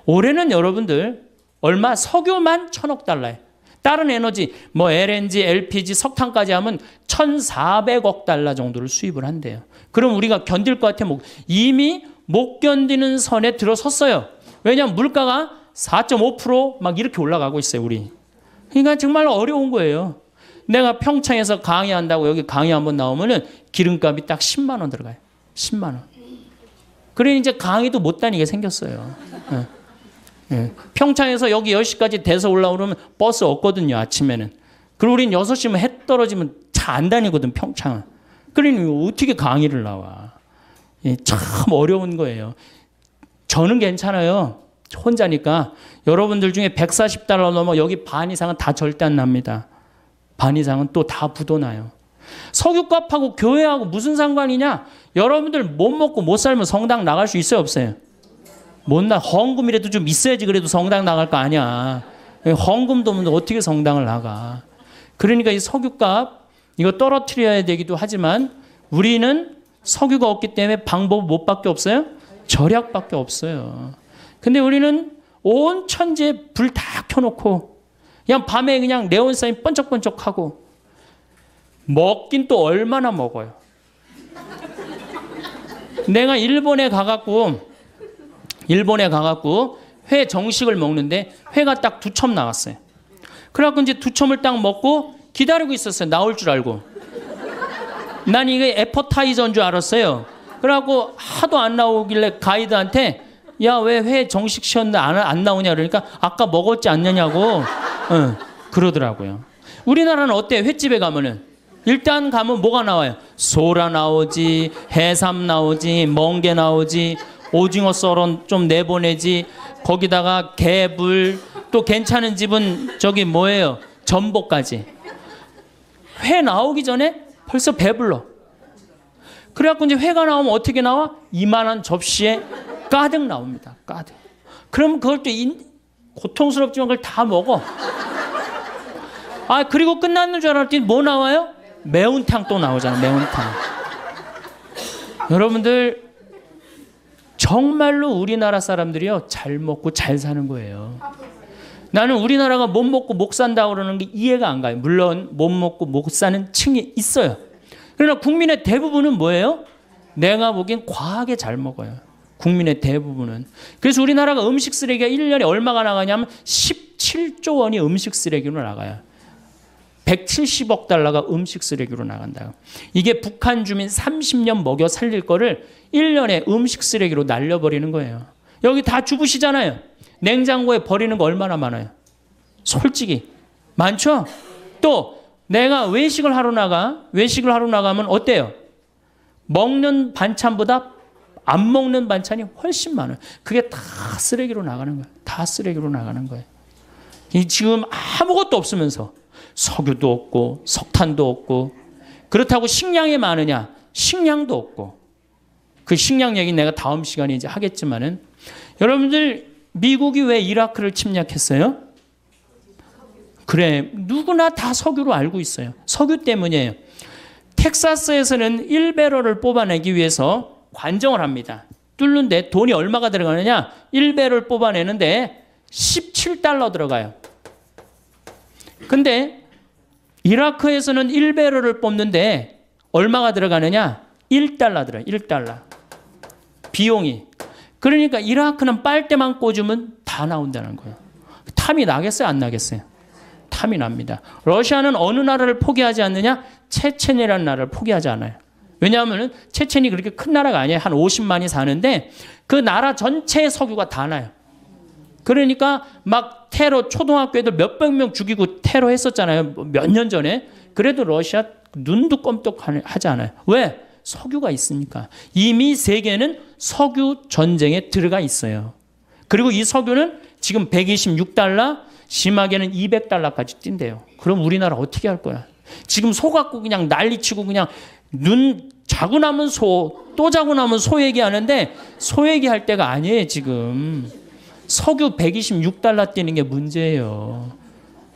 올해는 여러분들 얼마 석유만 1 0 0 0억 달러예요. 다른 에너지, 뭐 LNG, LPG, 석탄까지 하면 1,400억 달러 정도를 수입을 한대요. 그럼 우리가 견딜 것 같아요. 이미 못 견디는 선에 들어섰어요. 왜냐하면 물가가 4.5%막 이렇게 올라가고 있어요, 우리. 그러니까 정말 어려운 거예요. 내가 평창에서 강의한다고 여기 강의 한번 나오면은 기름값이 딱 10만 원 들어가요. 10만 원. 그래 이제 강의도 못 다니게 생겼어요. 네. 예. 평창에서 여기 10시까지 돼서 올라오려면 버스 없거든요, 아침에는. 그리고 우린 6시면 해 떨어지면 차 안 다니거든, 평창은. 그러니 어떻게 강의를 나와. 예, 참 어려운 거예요. 저는 괜찮아요. 혼자니까. 여러분들 중에 140달러 넘어 여기 반 이상은 다 절대 안 납니다. 반 이상은 또 다 부도나요. 석유값하고 교회하고 무슨 상관이냐? 여러분들 못 먹고 못 살면 성당 나갈 수 있어요, 없어요? 못나 헌금이라도 좀 있어야지 그래도 성당 나갈 거 아니야. 헌금도 없는데 어떻게 성당을 나가. 그러니까 이 석유값 이거 떨어뜨려야 되기도 하지만 우리는 석유가 없기 때문에 방법 못밖에 없어요. 절약밖에 없어요. 근데 우리는 온 천지에 불 다 켜놓고 그냥 밤에 그냥 네온 사인 번쩍번쩍하고 먹긴 또 얼마나 먹어요. 내가 일본에 가갖고 일본에 가갖고 회 정식을 먹는데 회가 딱 두 첨 나왔어요. 그래갖고 이제 두 첨을 딱 먹고 기다리고 있었어요. 나올 줄 알고. 난 이게 에퍼타이저인 줄 알았어요. 그래갖고 하도 안 나오길래 가이드한테 야 왜 회 정식 시켰는데 안, 안 나오냐 그러니까 아까 먹었지 않느냐고 어, 그러더라고요. 우리나라는 어때? 횟집에 가면은 일단 가면 뭐가 나와요? 소라 나오지, 해삼 나오지, 멍게 나오지, 오징어 썰은 좀 내보내지 거기다가 개불 또 괜찮은 집은 저기 뭐예요 전복까지 회 나오기 전에 벌써 배불러 그래갖고 이제 회가 나오면 어떻게 나와 이만한 접시에 가득 나옵니다 가득 그럼 그걸 또 인, 고통스럽지만 그걸 다 먹어 아 그리고 끝났는 줄 알았더니 뭐 나와요 매운탕 또 나오잖아 매운탕 여러분들 정말로 우리나라 사람들이요 잘 먹고 잘 사는 거예요. 나는 우리나라가 못 먹고 못 산다 그러는 게 이해가 안 가요. 물론 못 먹고 못 사는 층이 있어요. 그러나 국민의 대부분은 뭐예요? 내가 보기엔 과하게 잘 먹어요. 국민의 대부분은. 그래서 우리나라가 음식 쓰레기가 1년에 얼마가 나가냐면 17조 원이 음식 쓰레기로 나가요. 170억 달러가 음식 쓰레기로 나간다. 이게 북한 주민 30년 먹여 살릴 거를 1년에 음식 쓰레기로 날려버리는 거예요. 여기 다 주부시잖아요. 냉장고에 버리는 거 얼마나 많아요? 솔직히. 많죠? 또 내가 외식을 하러 나가, 외식을 하러 나가면 어때요? 먹는 반찬보다 안 먹는 반찬이 훨씬 많아요. 그게 다 쓰레기로 나가는 거예요. 다 쓰레기로 나가는 거예요. 지금 아무것도 없으면서 석유도 없고 석탄도 없고 그렇다고 식량이 많으냐? 식량도 없고 그 식량 얘기 내가 다음 시간에 이제 하겠지만은 여러분들 미국이 왜 이라크를 침략했어요? 그래 누구나 다 석유로 알고 있어요. 석유 때문이에요. 텍사스에서는 1배럴을 뽑아내기 위해서 관정을 합니다. 뚫는데 돈이 얼마가 들어가느냐? 1배럴 뽑아내는데 17달러 들어가요. 근데 이라크에서는 1배럴을 뽑는데 얼마가 들어가느냐? 1달러 들어 요 1달러. 비용이. 그러니까 이라크는 빨대만 꽂으면 다 나온다는 거예요. 탐이 나겠어요? 안 나겠어요? 탐이 납니다. 러시아는 어느 나라를 포기하지 않느냐? 체첸이라는 나라를 포기하지 않아요. 왜냐하면 체첸이 그렇게 큰 나라가 아니에요. 한 50만이 사는데 그 나라 전체의 석유가 다 나요. 그러니까 막 테러 초등학교 애들 몇백 명 죽이고 테러 했었잖아요. 몇 년 전에. 그래도 러시아 눈도 껌떡하지 않아요. 왜? 석유가 있으니까. 이미 세계는 석유 전쟁에 들어가 있어요. 그리고 이 석유는 지금 126달러, 심하게는 200달러까지 뛴대요. 그럼 우리나라 어떻게 할 거야? 지금 소 갖고 그냥 난리치고 그냥 눈 자고 나면 소, 또 자고 나면 소 얘기하는데 소 얘기할 때가 아니에요, 지금. 석유 126달러 뛰는 게 문제예요.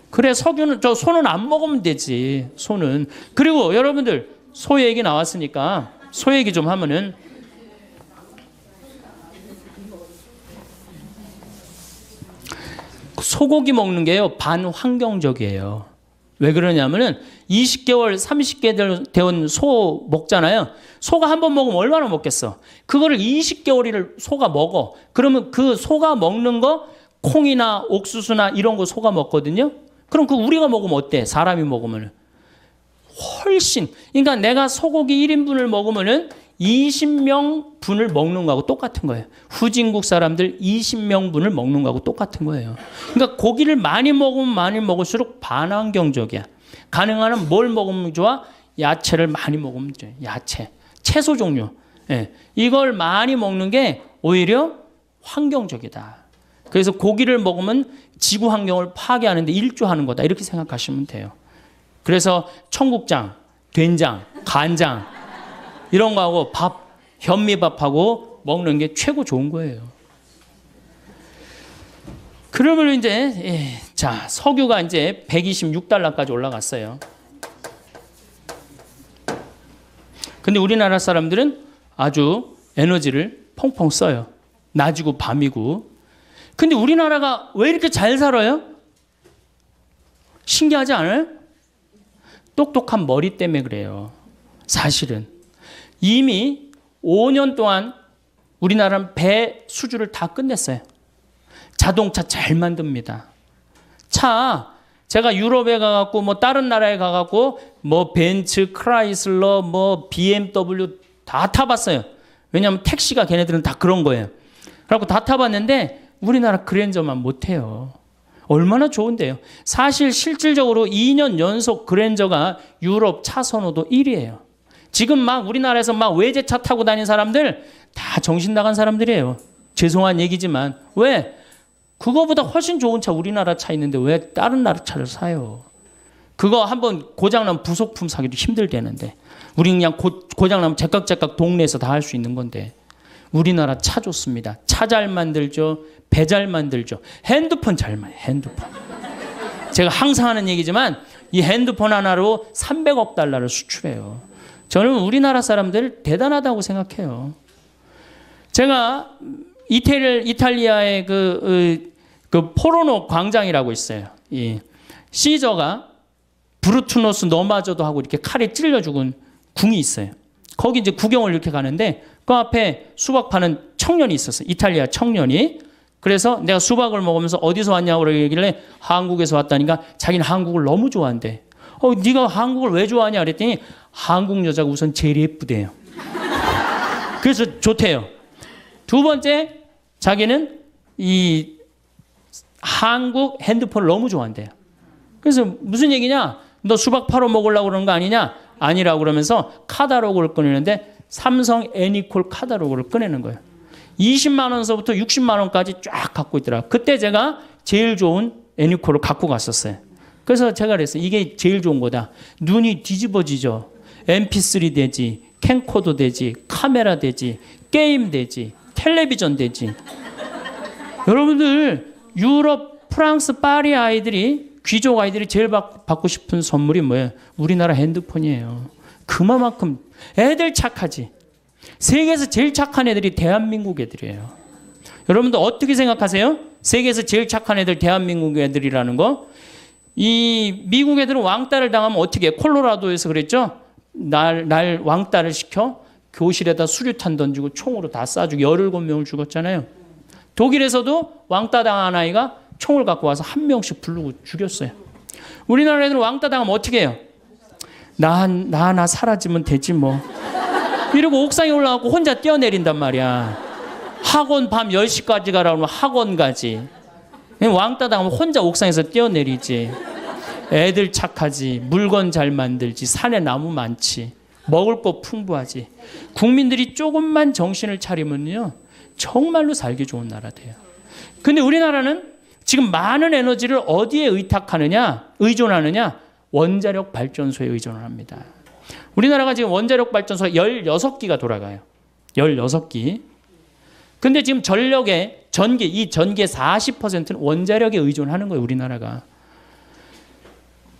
그래 석유는 저 소는 안 먹으면 되지. 소는. 그리고 여러분들 소 얘기 나왔으니까 소 얘기 좀 하면은 소고기 먹는 게요 반환경적이에요. 왜 그러냐면은 20개월, 30개 되온 소 먹잖아요. 소가 한 번 먹으면 얼마나 먹겠어? 그거를 20개월이를 소가 먹어. 그러면 그 소가 먹는 거 콩이나 옥수수나 이런 거 소가 먹거든요. 그럼 그 우리가 먹으면 어때? 사람이 먹으면 훨씬. 그러니까 내가 소고기 1인분을 먹으면은 20명 분을 먹는 거하고 똑같은 거예요. 후진국 사람들 20명 분을 먹는 거하고 똑같은 거예요. 그러니까 고기를 많이 먹으면 많이 먹을수록 반환경적이야. 가능한 한뭘 먹으면 좋아? 야채를 많이 먹으면 좋아. 야채. 채소 종류. 예. 이걸 많이 먹는 게 오히려 환경적이다. 그래서 고기를 먹으면 지구 환경을 파괴하는데 일조하는 거다. 이렇게 생각하시면 돼요. 그래서 청국장, 된장, 간장, 이런 거하고 밥, 현미밥하고 먹는 게 최고 좋은 거예요. 그러면 이제 예, 자 석유가 이제 126달러까지 올라갔어요. 근데 우리나라 사람들은 아주 에너지를 펑펑 써요. 낮이고 밤이고. 근데 우리나라가 왜 이렇게 잘 살아요? 신기하지 않아요? 똑똑한 머리 때문에 그래요. 사실은. 이미 5년 동안 우리나라는 배 수주를 다 끝냈어요. 자동차 잘 만듭니다. 차 제가 유럽에 가갖고 뭐 다른 나라에 가갖고 뭐 벤츠, 크라이슬러, 뭐 BMW 다 타봤어요. 왜냐하면 택시가 걔네들은 다 그런 거예요. 그래갖고 다 타봤는데 우리나라 그랜저만 못해요. 얼마나 좋은데요. 사실 실질적으로 2년 연속 그랜저가 유럽 차선호도 1위예요. 지금 막 우리나라에서 막 외제차 타고 다니는 사람들 다 정신 나간 사람들이에요. 죄송한 얘기지만 왜 그거보다 훨씬 좋은 차 우리나라 차 있는데 왜 다른 나라 차를 사요? 그거 한번 고장난 부속품 사기도 힘들대는데 우리 그냥 고, 고장나면 제깍제깍 동네에서 다 할 수 있는 건데 우리나라 차 좋습니다. 차 잘 만들죠. 배 잘 만들죠. 핸드폰 잘 만요 핸드폰. 제가 항상 하는 얘기지만 이 핸드폰 하나로 300억 달러를 수출해요. 저는 우리나라 사람들 대단하다고 생각해요. 제가 이태리, 이탈리아의 그, 어, 그 포로노 광장이라고 있어요. 이 시저가 브루투노스 너마저도 하고 이렇게 칼에 찔려 죽은 궁이 있어요. 거기 이제 구경을 이렇게 가는데 그 앞에 수박 파는 청년이 있었어요. 이탈리아 청년이. 그래서 내가 수박을 먹으면서 어디서 왔냐고 그러길래 한국에서 왔다니까 자기는 한국을 너무 좋아한대. 어, 네가 한국을 왜 좋아하냐 그랬더니 한국 여자가 우선 제일 예쁘대요. 그래서 좋대요. 두 번째 자기는 이 한국 핸드폰을 너무 좋아한대요. 그래서 무슨 얘기냐? 너 수박 팔아 먹으려고 그러는 거 아니냐? 아니라고 그러면서 카다로그를 꺼내는데 삼성 애니콜 카다로그를 꺼내는 거예요. 20만 원서부터 60만 원까지 쫙 갖고 있더라. 그때 제가 제일 좋은 애니콜을 갖고 갔었어요. 그래서 제가 그랬어 요 이게 제일 좋은 거다. 눈이 뒤집어지죠. MP3 되지, 캠코더 되지, 카메라 되지, 게임 되지, 텔레비전 되지. 여러분들 유럽, 프랑스, 파리 아이들이 귀족 아이들이 제일 받, 받고 싶은 선물이 뭐예요? 우리나라 핸드폰이에요. 그만큼 애들 착하지. 세계에서 제일 착한 애들이 대한민국 애들이에요. 여러분들 어떻게 생각하세요? 세계에서 제일 착한 애들 대한민국 애들이라는 거? 이 미국 애들은 왕따를 당하면 어떻게 해? 콜로라도에서 그랬죠? 날, 날 왕따를 시켜 교실에다 수류탄 던지고 총으로 다 쏴주고 열일곱 명을 죽었잖아요. 독일에서도 왕따 당한 아이가 총을 갖고 와서 한 명씩 부르고 죽였어요. 우리나라 애들은 왕따 당하면 어떻게 해요? 나, 나 하나 사라지면 되지 뭐. 이러고 옥상에 올라가고 혼자 뛰어내린단 말이야. 학원 밤 10시까지 가라고 하면 학원 가지. 왕따 당하면 혼자 옥상에서 뛰어내리지. 애들 착하지. 물건 잘 만들지. 산에 나무 많지. 먹을 것 풍부하지. 국민들이 조금만 정신을 차리면요. 정말로 살기 좋은 나라 돼요. 근데 우리나라는 지금 많은 에너지를 어디에 의탁하느냐, 의존하느냐, 원자력 발전소에 의존을 합니다. 우리나라가 지금 원자력 발전소 16기가 돌아가요. 16기. 근데 지금 전력의 전기 이 전기의 40%는 원자력에 의존하는 거예요, 우리나라가.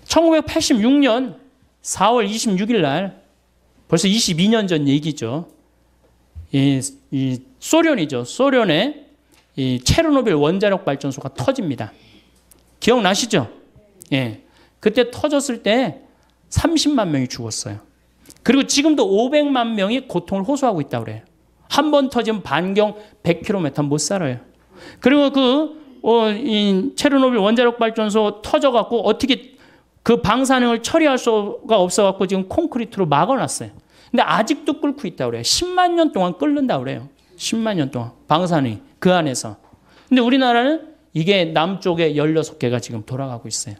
1986년 4월 26일 날 벌써 22년 전 얘기죠. 이, 이 소련이죠. 소련의 이 체르노빌 원자력 발전소가 터집니다. 기억나시죠? 예. 그때 터졌을 때 30만 명이 죽었어요. 그리고 지금도 500만 명이 고통을 호소하고 있다고 그래요. 한번 터지면 반경 100km 못 살아요. 그리고 그 어, 이 체르노빌 원자력 발전소 터져갖고 어떻게 그 방사능을 처리할 수가 없어갖고 지금 콘크리트로 막아놨어요. 근데 아직도 끓고 있다 그래요. 10만 년 동안 끓는다 그래요. 10만 년 동안 방사능그 안에서. 근데 우리나라는 이게 남쪽에 16개가 지금 돌아가고 있어요.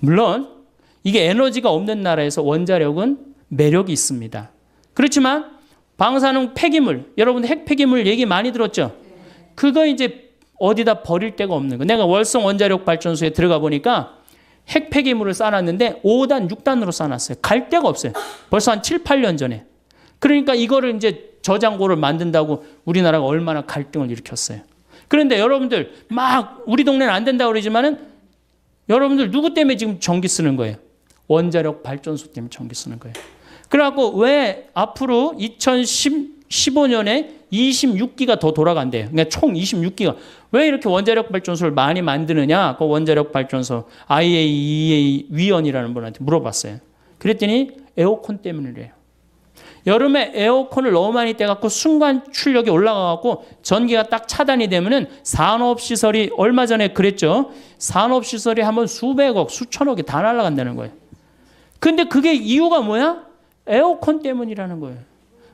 물론 이게 에너지가 없는 나라에서 원자력은 매력이 있습니다. 그렇지만 방사능 폐기물, 여러분 핵 폐기물 얘기 많이 들었죠? 그거 이제 어디다 버릴 데가 없는 거. 내가 월성 원자력 발전소에 들어가 보니까 핵 폐기물을 쌓았는데 5단, 6단으로 쌓았어요. 갈 데가 없어요. 벌써 한 7, 8년 전에. 그러니까 이거를 이제 저장고를 만든다고 우리나라가 얼마나 갈등을 일으켰어요. 그런데 여러분들 막 우리 동네는 안 된다고 그러지만은 여러분들 누구 때문에 지금 전기 쓰는 거예요? 원자력 발전소 때문에 전기 쓰는 거예요. 그래갖고 왜 앞으로 2015년에 26기가 더 돌아간대요. 그러니까 총 26기가. 왜 이렇게 원자력 발전소를 많이 만드느냐? 그 원자력 발전소 IAEA 위원이라는 분한테 물어봤어요. 그랬더니 에어컨 때문이래요. 여름에 에어컨을 너무 많이 떼갖고 순간 출력이 올라가갖고 전기가 딱 차단이 되면은 산업시설이 얼마 전에 그랬죠. 산업시설이 한번 수백억, 수천억이 다 날아간다는 거예요. 근데 그게 이유가 뭐야? 에어컨 때문이라는 거예요.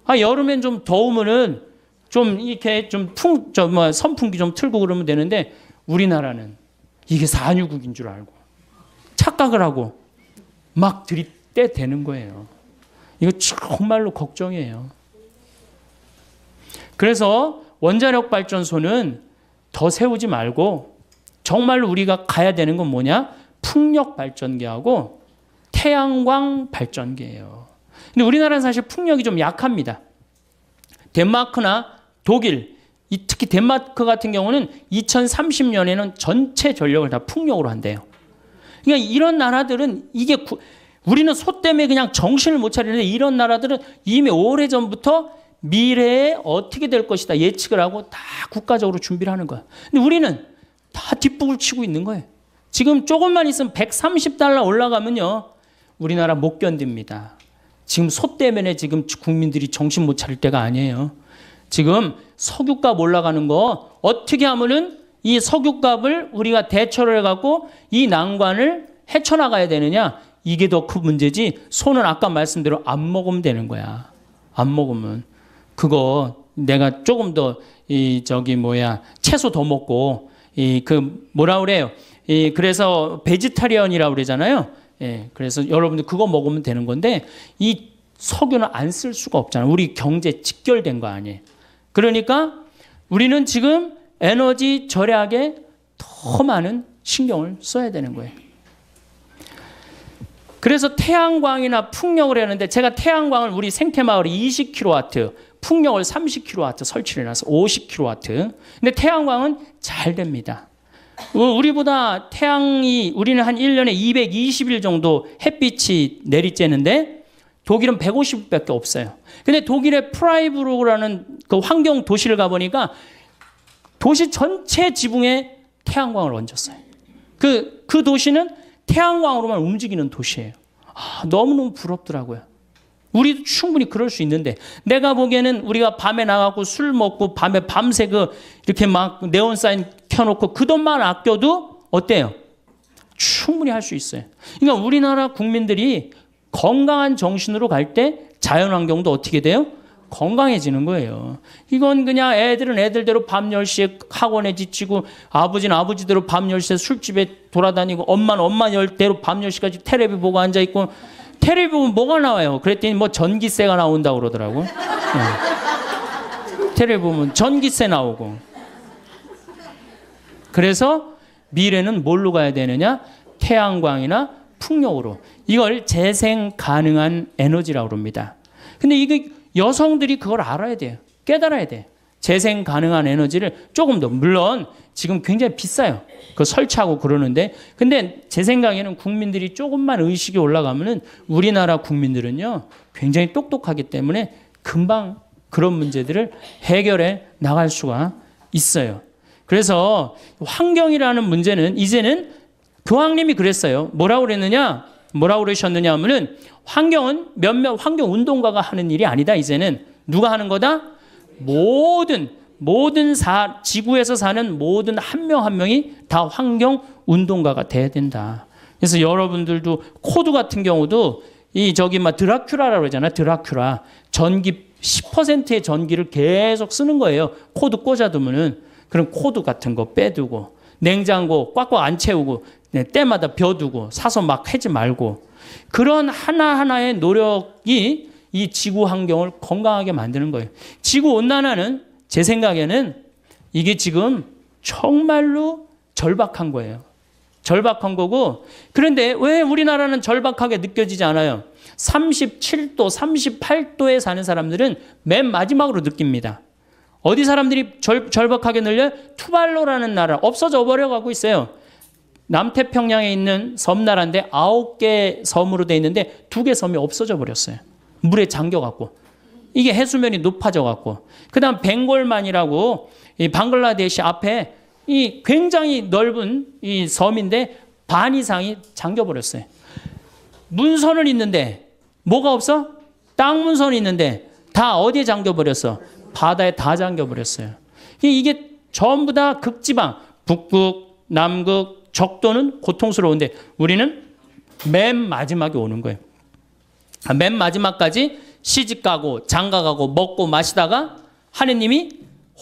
아, 여름엔 좀 더우면은 좀 이렇게 좀 풍, 저뭐 선풍기 좀 틀고 그러면 되는데 우리나라는 이게 산유국인 줄 알고 착각을 하고 막 들이대 되는 거예요. 이거 정말로 걱정이에요. 그래서 원자력 발전소는 더 세우지 말고 정말로 우리가 가야 되는 건 뭐냐? 풍력 발전기하고 태양광 발전기예요. 근데 우리나라는 사실 풍력이 좀 약합니다. 덴마크나 독일, 특히 덴마크 같은 경우는 2030년에는 전체 전력을 다 풍력으로 한대요. 그러니까 이런 나라들은 이게 구, 우리는 소 때문에 그냥 정신을 못 차리는데 이런 나라들은 이미 오래전부터 미래에 어떻게 될 것이다 예측을 하고 다 국가적으로 준비를 하는 거야. 근데 우리는 다 뒷북을 치고 있는 거예요. 지금 조금만 있으면 130달러 올라가면요. 우리나라 못 견딥니다. 지금 소 때문에 지금 국민들이 정신 못 차릴 때가 아니에요. 지금 석유값 올라가는 거 어떻게 하면은 이 석유값을 우리가 대처를 해갖고 이 난관을 헤쳐나가야 되느냐 이게 더 큰 문제지 손은 아까 말씀대로 안 먹으면 되는 거야 안 먹으면 그거 내가 조금 더 이 저기 뭐야 채소 더 먹고 이 그 뭐라 그래요 이 그래서 베지타리언이라고 그러잖아요 예, 그래서 여러분들 그거 먹으면 되는 건데 이 석유는 안 쓸 수가 없잖아요. 우리 경제 직결된 거 아니에요. 그러니까 우리는 지금 에너지 절약에 더 많은 신경을 써야 되는 거예요. 그래서 태양광이나 풍력을 했는데 제가 태양광을 우리 생태마을에 20kW, 풍력을 30kW 설치를 해놔서 50kW. 근데 태양광은 잘 됩니다. 우리보다 태양이 우리는 한 1년에 220일 정도 햇빛이 내리쬐는데 독일은 150밖에 없어요. 근데 독일의 프라이브로그라는 그 환경 도시를 가보니까 도시 전체 지붕에 태양광을 얹었어요. 그, 그 도시는 태양광으로만 움직이는 도시예요. 아, 너무너무 부럽더라고요. 우리도 충분히 그럴 수 있는데 내가 보기에는 우리가 밤에 나가고 술 먹고 밤에 밤새 그 이렇게 막 네온 사인 켜놓고 그 돈만 아껴도 어때요? 충분히 할 수 있어요. 그러니까 우리나라 국민들이 건강한 정신으로 갈 때 자연 환경도 어떻게 돼요? 건강해지는 거예요. 이건 그냥 애들은 애들대로 밤 10시에 학원에 지치고 아버지는 아버지대로 밤 10시에 술집에 돌아다니고 엄마는 엄마 열대로 밤 10시까지 테레비 보고 앉아 있고 테레비 보면 뭐가 나와요? 그랬더니 뭐 전기세가 나온다고 그러더라고. 네. 테레비 보면 전기세 나오고. 그래서 미래는 뭘로 가야 되느냐? 태양광이나 풍력으로. 이걸 재생 가능한 에너지라고 합니다. 근데 이게 여성들이 그걸 알아야 돼요. 깨달아야 돼. 재생 가능한 에너지를 조금 더 물론 지금 굉장히 비싸요. 그 설치하고 그러는데 근데 제 생각에는 국민들이 조금만 의식이 올라가면은 우리나라 국민들은요 굉장히 똑똑하기 때문에 금방 그런 문제들을 해결해 나갈 수가 있어요. 그래서 환경이라는 문제는 이제는 교황님이 그랬어요. 뭐라고 그랬느냐? 뭐라고 그러셨느냐 하면은 환경은 몇몇 환경 운동가가 하는 일이 아니다. 이제는 누가 하는 거다? 모든 모든 사, 지구에서 사는 모든 한 명한 한 명이 다 환경 운동가가 돼야 된다. 그래서 여러분들도 코드 같은 경우도 이 저기 막 드라큘라라고 그잖아요 드라큘라. 전기 10%의 전기를 계속 쓰는 거예요. 코드 꽂아두면은 그런 코드 같은 거 빼두고 냉장고 꽉꽉 안 채우고 네, 때마다 벼두고 사서 막 해지 말고 그런 하나하나의 노력이 이 지구 환경을 건강하게 만드는 거예요. 지구 온난화는 제 생각에는 이게 지금 정말로 절박한 거예요. 절박한 거고 그런데 왜 우리나라는 절박하게 느껴지지 않아요? 37도, 38도에 사는 사람들은 맨 마지막으로 느낍니다. 어디 사람들이 절, 절박하게 늘려? 투발로라는 나라 없어져 버려가고 있어요. 남태평양에 있는 섬나라인데 아홉 개 섬으로 돼 있는데 두 개 섬이 없어져 버렸어요. 물에 잠겨갖고 이게 해수면이 높아져갖고 그다음 벵골만이라고 이 방글라데시 앞에 이 굉장히 넓은 이 섬인데 반 이상이 잠겨버렸어요. 문서는 있는데 뭐가 없어? 땅 문서는 있는데 다 어디에 잠겨버렸어? 바다에 다 잠겨버렸어요. 이게 전부 다 극지방, 북극, 남극, 적도는 고통스러운데 우리는 맨 마지막에 오는 거예요. 아, 맨 마지막까지 시집가고 장가가고 먹고 마시다가 하느님이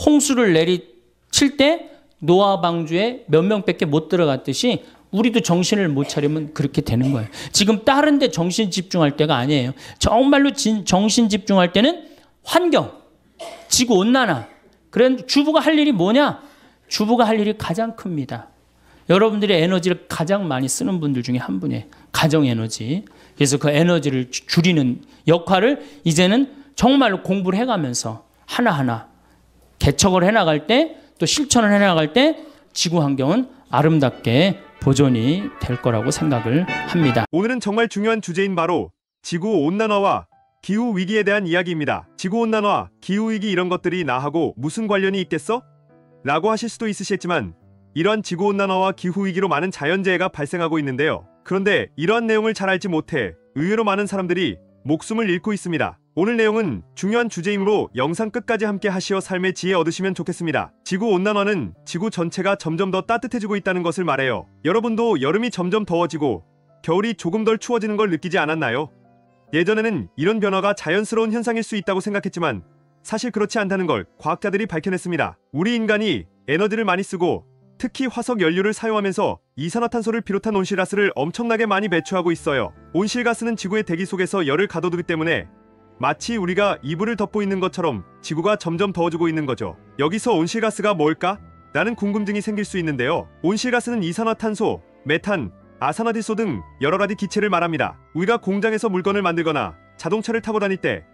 홍수를 내리칠 때 노아 방주에 몇 명밖에 못 들어갔듯이 우리도 정신을 못 차리면 그렇게 되는 거예요. 지금 다른 데 정신 집중할 때가 아니에요. 정말로 진, 정신 집중할 때는 환경, 지구 온난화. 그런 주부가 할 일이 뭐냐? 주부가 할 일이 가장 큽니다. 여러분들의 에너지를 가장 많이 쓰는 분들 중에 한 분이에요. 가정 에너지. 그래서 그 에너지를 줄이는 역할을 이제는 정말로 공부를 해가면서 하나하나 개척을 해나갈 때 또 실천을 해나갈 때 지구 환경은 아름답게 보존이 될 거라고 생각을 합니다. 오늘은 정말 중요한 주제인 바로 지구 온난화와 기후 위기에 대한 이야기입니다. 지구 온난화, 기후 위기 이런 것들이 나하고 무슨 관련이 있겠어? 라고 하실 수도 있으시겠지만 이런 지구 온난화와 기후 위기로 많은 자연재해가 발생하고 있는데요. 그런데 이러한 내용을 잘 알지 못해 의외로 많은 사람들이 목숨을 잃고 있습니다. 오늘 내용은 중요한 주제이므로 영상 끝까지 함께 하시어 삶의 지혜 얻으시면 좋겠습니다. 지구온난화는 지구 전체가 점점 더 따뜻해지고 있다는 것을 말해요. 여러분도 여름이 점점 더워지고 겨울이 조금 덜 추워지는 걸 느끼지 않았나요? 예전에는 이런 변화가 자연스러운 현상일 수 있다고 생각했지만 사실 그렇지 않다는 걸 과학자들이 밝혀냈습니다. 우리 인간이 에너지를 많이 쓰고 특히 화석 연료를 사용하면서 이산화탄소를 비롯한 온실가스를 엄청나게 많이 배출하고 있어요. 온실가스는 지구의 대기 속에서 열을 가둬두기 때문에 마치 우리가 이불을 덮고 있는 것처럼 지구가 점점 더워지고 있는 거죠. 여기서 온실가스가 뭘까? 라는 궁금증이 생길 수 있는데요. 온실가스는 이산화탄소, 메탄, 아산화디소 등 여러 가지 기체를 말합니다. 우리가 공장에서 물건을 만들거나 자동차를 타고 다닐 때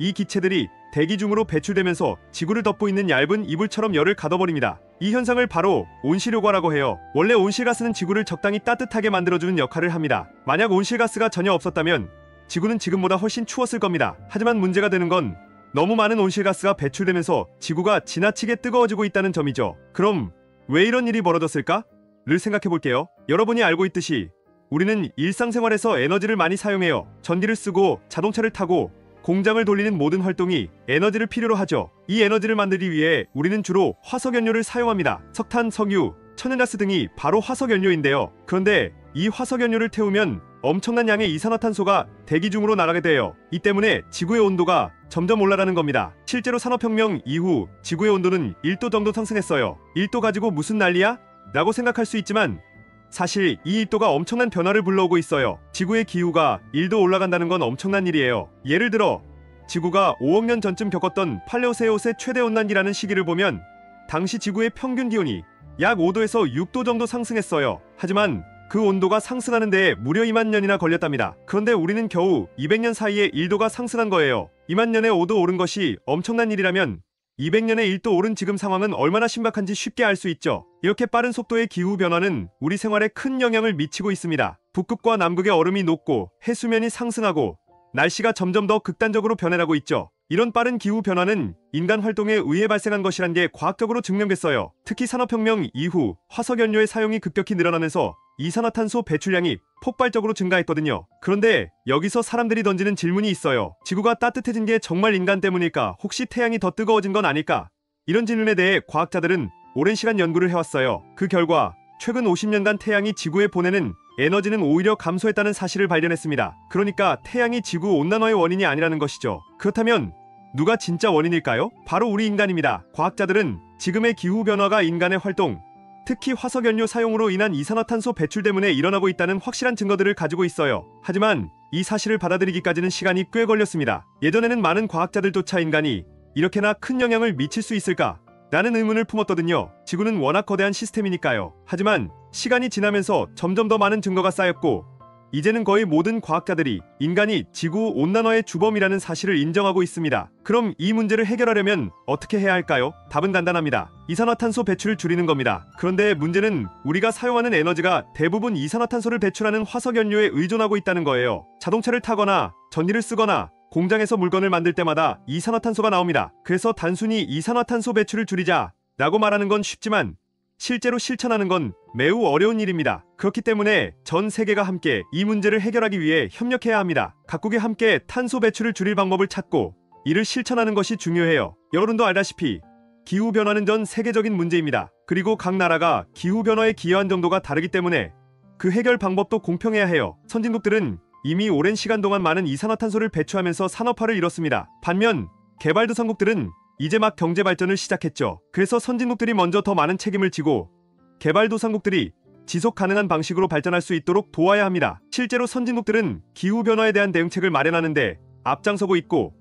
이 기체들이 대기 중으로 배출되면서 지구를 덮고 있는 얇은 이불처럼 열을 가둬버립니다. 이 현상을 바로 온실효과라고 해요. 원래 온실가스는 지구를 적당히 따뜻하게 만들어주는 역할을 합니다. 만약 온실가스가 전혀 없었다면 지구는 지금보다 훨씬 추웠을 겁니다. 하지만 문제가 되는 건 너무 많은 온실가스가 배출되면서 지구가 지나치게 뜨거워지고 있다는 점이죠. 그럼 왜 이런 일이 벌어졌을까? 를 생각해 볼게요. 여러분이 알고 있듯이 우리는 일상생활에서 에너지를 많이 사용해요. 전기를 쓰고 자동차를 타고 공장을 돌리는 모든 활동이 에너지를 필요로 하죠. 이 에너지를 만들기 위해 우리는 주로 화석연료를 사용합니다. 석탄, 석유, 천연가스 등이 바로 화석연료인데요. 그런데 이 화석연료를 태우면 엄청난 양의 이산화탄소가 대기 중으로 날아가게 돼요. 이 때문에 지구의 온도가 점점 올라가는 겁니다. 실제로 산업혁명 이후 지구의 온도는 1도 정도 상승했어요. 1도 가지고 무슨 난리야? 라고 생각할 수 있지만 사실 이 1도가 엄청난 변화를 불러오고 있어요. 지구의 기후가 1도 올라간다는 건 엄청난 일이에요. 예를 들어 지구가 5억 년 전쯤 겪었던 팔레오세오의 최대 온난기라는 시기를 보면 당시 지구의 평균 기온이 약 5도에서 6도 정도 상승했어요. 하지만 그 온도가 상승하는 데에 무려 2만 년이나 걸렸답니다. 그런데 우리는 겨우 200년 사이에 1도가 상승한 거예요. 2만 년에 5도 오른 것이 엄청난 일이라면 200년에 1도 오른 지금 상황은 얼마나 심각한지 쉽게 알 수 있죠. 이렇게 빠른 속도의 기후 변화는 우리 생활에 큰 영향을 미치고 있습니다. 북극과 남극의 얼음이 녹고 해수면이 상승하고 날씨가 점점 더 극단적으로 변해가고 있죠. 이런 빠른 기후 변화는 인간 활동에 의해 발생한 것이란 게 과학적으로 증명됐어요. 특히 산업혁명 이후 화석연료의 사용이 급격히 늘어나면서 이산화탄소 배출량이 폭발적으로 증가했거든요. 그런데 여기서 사람들이 던지는 질문이 있어요. 지구가 따뜻해진 게 정말 인간 때문일까? 혹시 태양이 더 뜨거워진 건 아닐까? 이런 질문에 대해 과학자들은 오랜 시간 연구를 해왔어요. 그 결과 최근 50년간 태양이 지구에 보내는 에너지는 오히려 감소했다는 사실을 발견했습니다. 그러니까 태양이 지구 온난화의 원인이 아니라는 것이죠. 그렇다면 누가 진짜 원인일까요? 바로 우리 인간입니다. 과학자들은 지금의 기후 변화가 인간의 활동, 특히 화석연료 사용으로 인한 이산화탄소 배출 때문에 일어나고 있다는 확실한 증거들을 가지고 있어요. 하지만 이 사실을 받아들이기까지는 시간이 꽤 걸렸습니다. 예전에는 많은 과학자들조차 인간이 이렇게나 큰 영향을 미칠 수 있을까? 라는 의문을 품었거든요. 지구는 워낙 거대한 시스템이니까요. 하지만 시간이 지나면서 점점 더 많은 증거가 쌓였고 이제는 거의 모든 과학자들이 인간이 지구 온난화의 주범이라는 사실을 인정하고 있습니다. 그럼 이 문제를 해결하려면 어떻게 해야 할까요? 답은 간단합니다. 이산화탄소 배출을 줄이는 겁니다. 그런데 문제는 우리가 사용하는 에너지가 대부분 이산화탄소를 배출하는 화석연료에 의존하고 있다는 거예요. 자동차를 타거나 전기를 쓰거나 공장에서 물건을 만들 때마다 이산화탄소가 나옵니다. 그래서 단순히 이산화탄소 배출을 줄이자 라고 말하는 건 쉽지만 실제로 실천하는 건 매우 어려운 일입니다. 그렇기 때문에 전 세계가 함께 이 문제를 해결하기 위해 협력해야 합니다. 각국이 함께 탄소 배출을 줄일 방법을 찾고 이를 실천하는 것이 중요해요. 여러분도 알다시피 기후변화는 전 세계적인 문제입니다. 그리고 각 나라가 기후변화에 기여한 정도가 다르기 때문에 그 해결 방법도 공평해야 해요. 선진국들은 이미 오랜 시간 동안 많은 이산화탄소를 배출하면서 산업화를 이뤘습니다. 반면 개발도상국들은 이제 막 경제 발전을 시작했죠. 그래서 선진국들이 먼저 더 많은 책임을 지고 개발도상국들이 지속 가능한 방식으로 발전할 수 있도록 도와야 합니다. 실제로 선진국들은 기후변화에 대한 대응책을 마련하는데 앞장서고 있고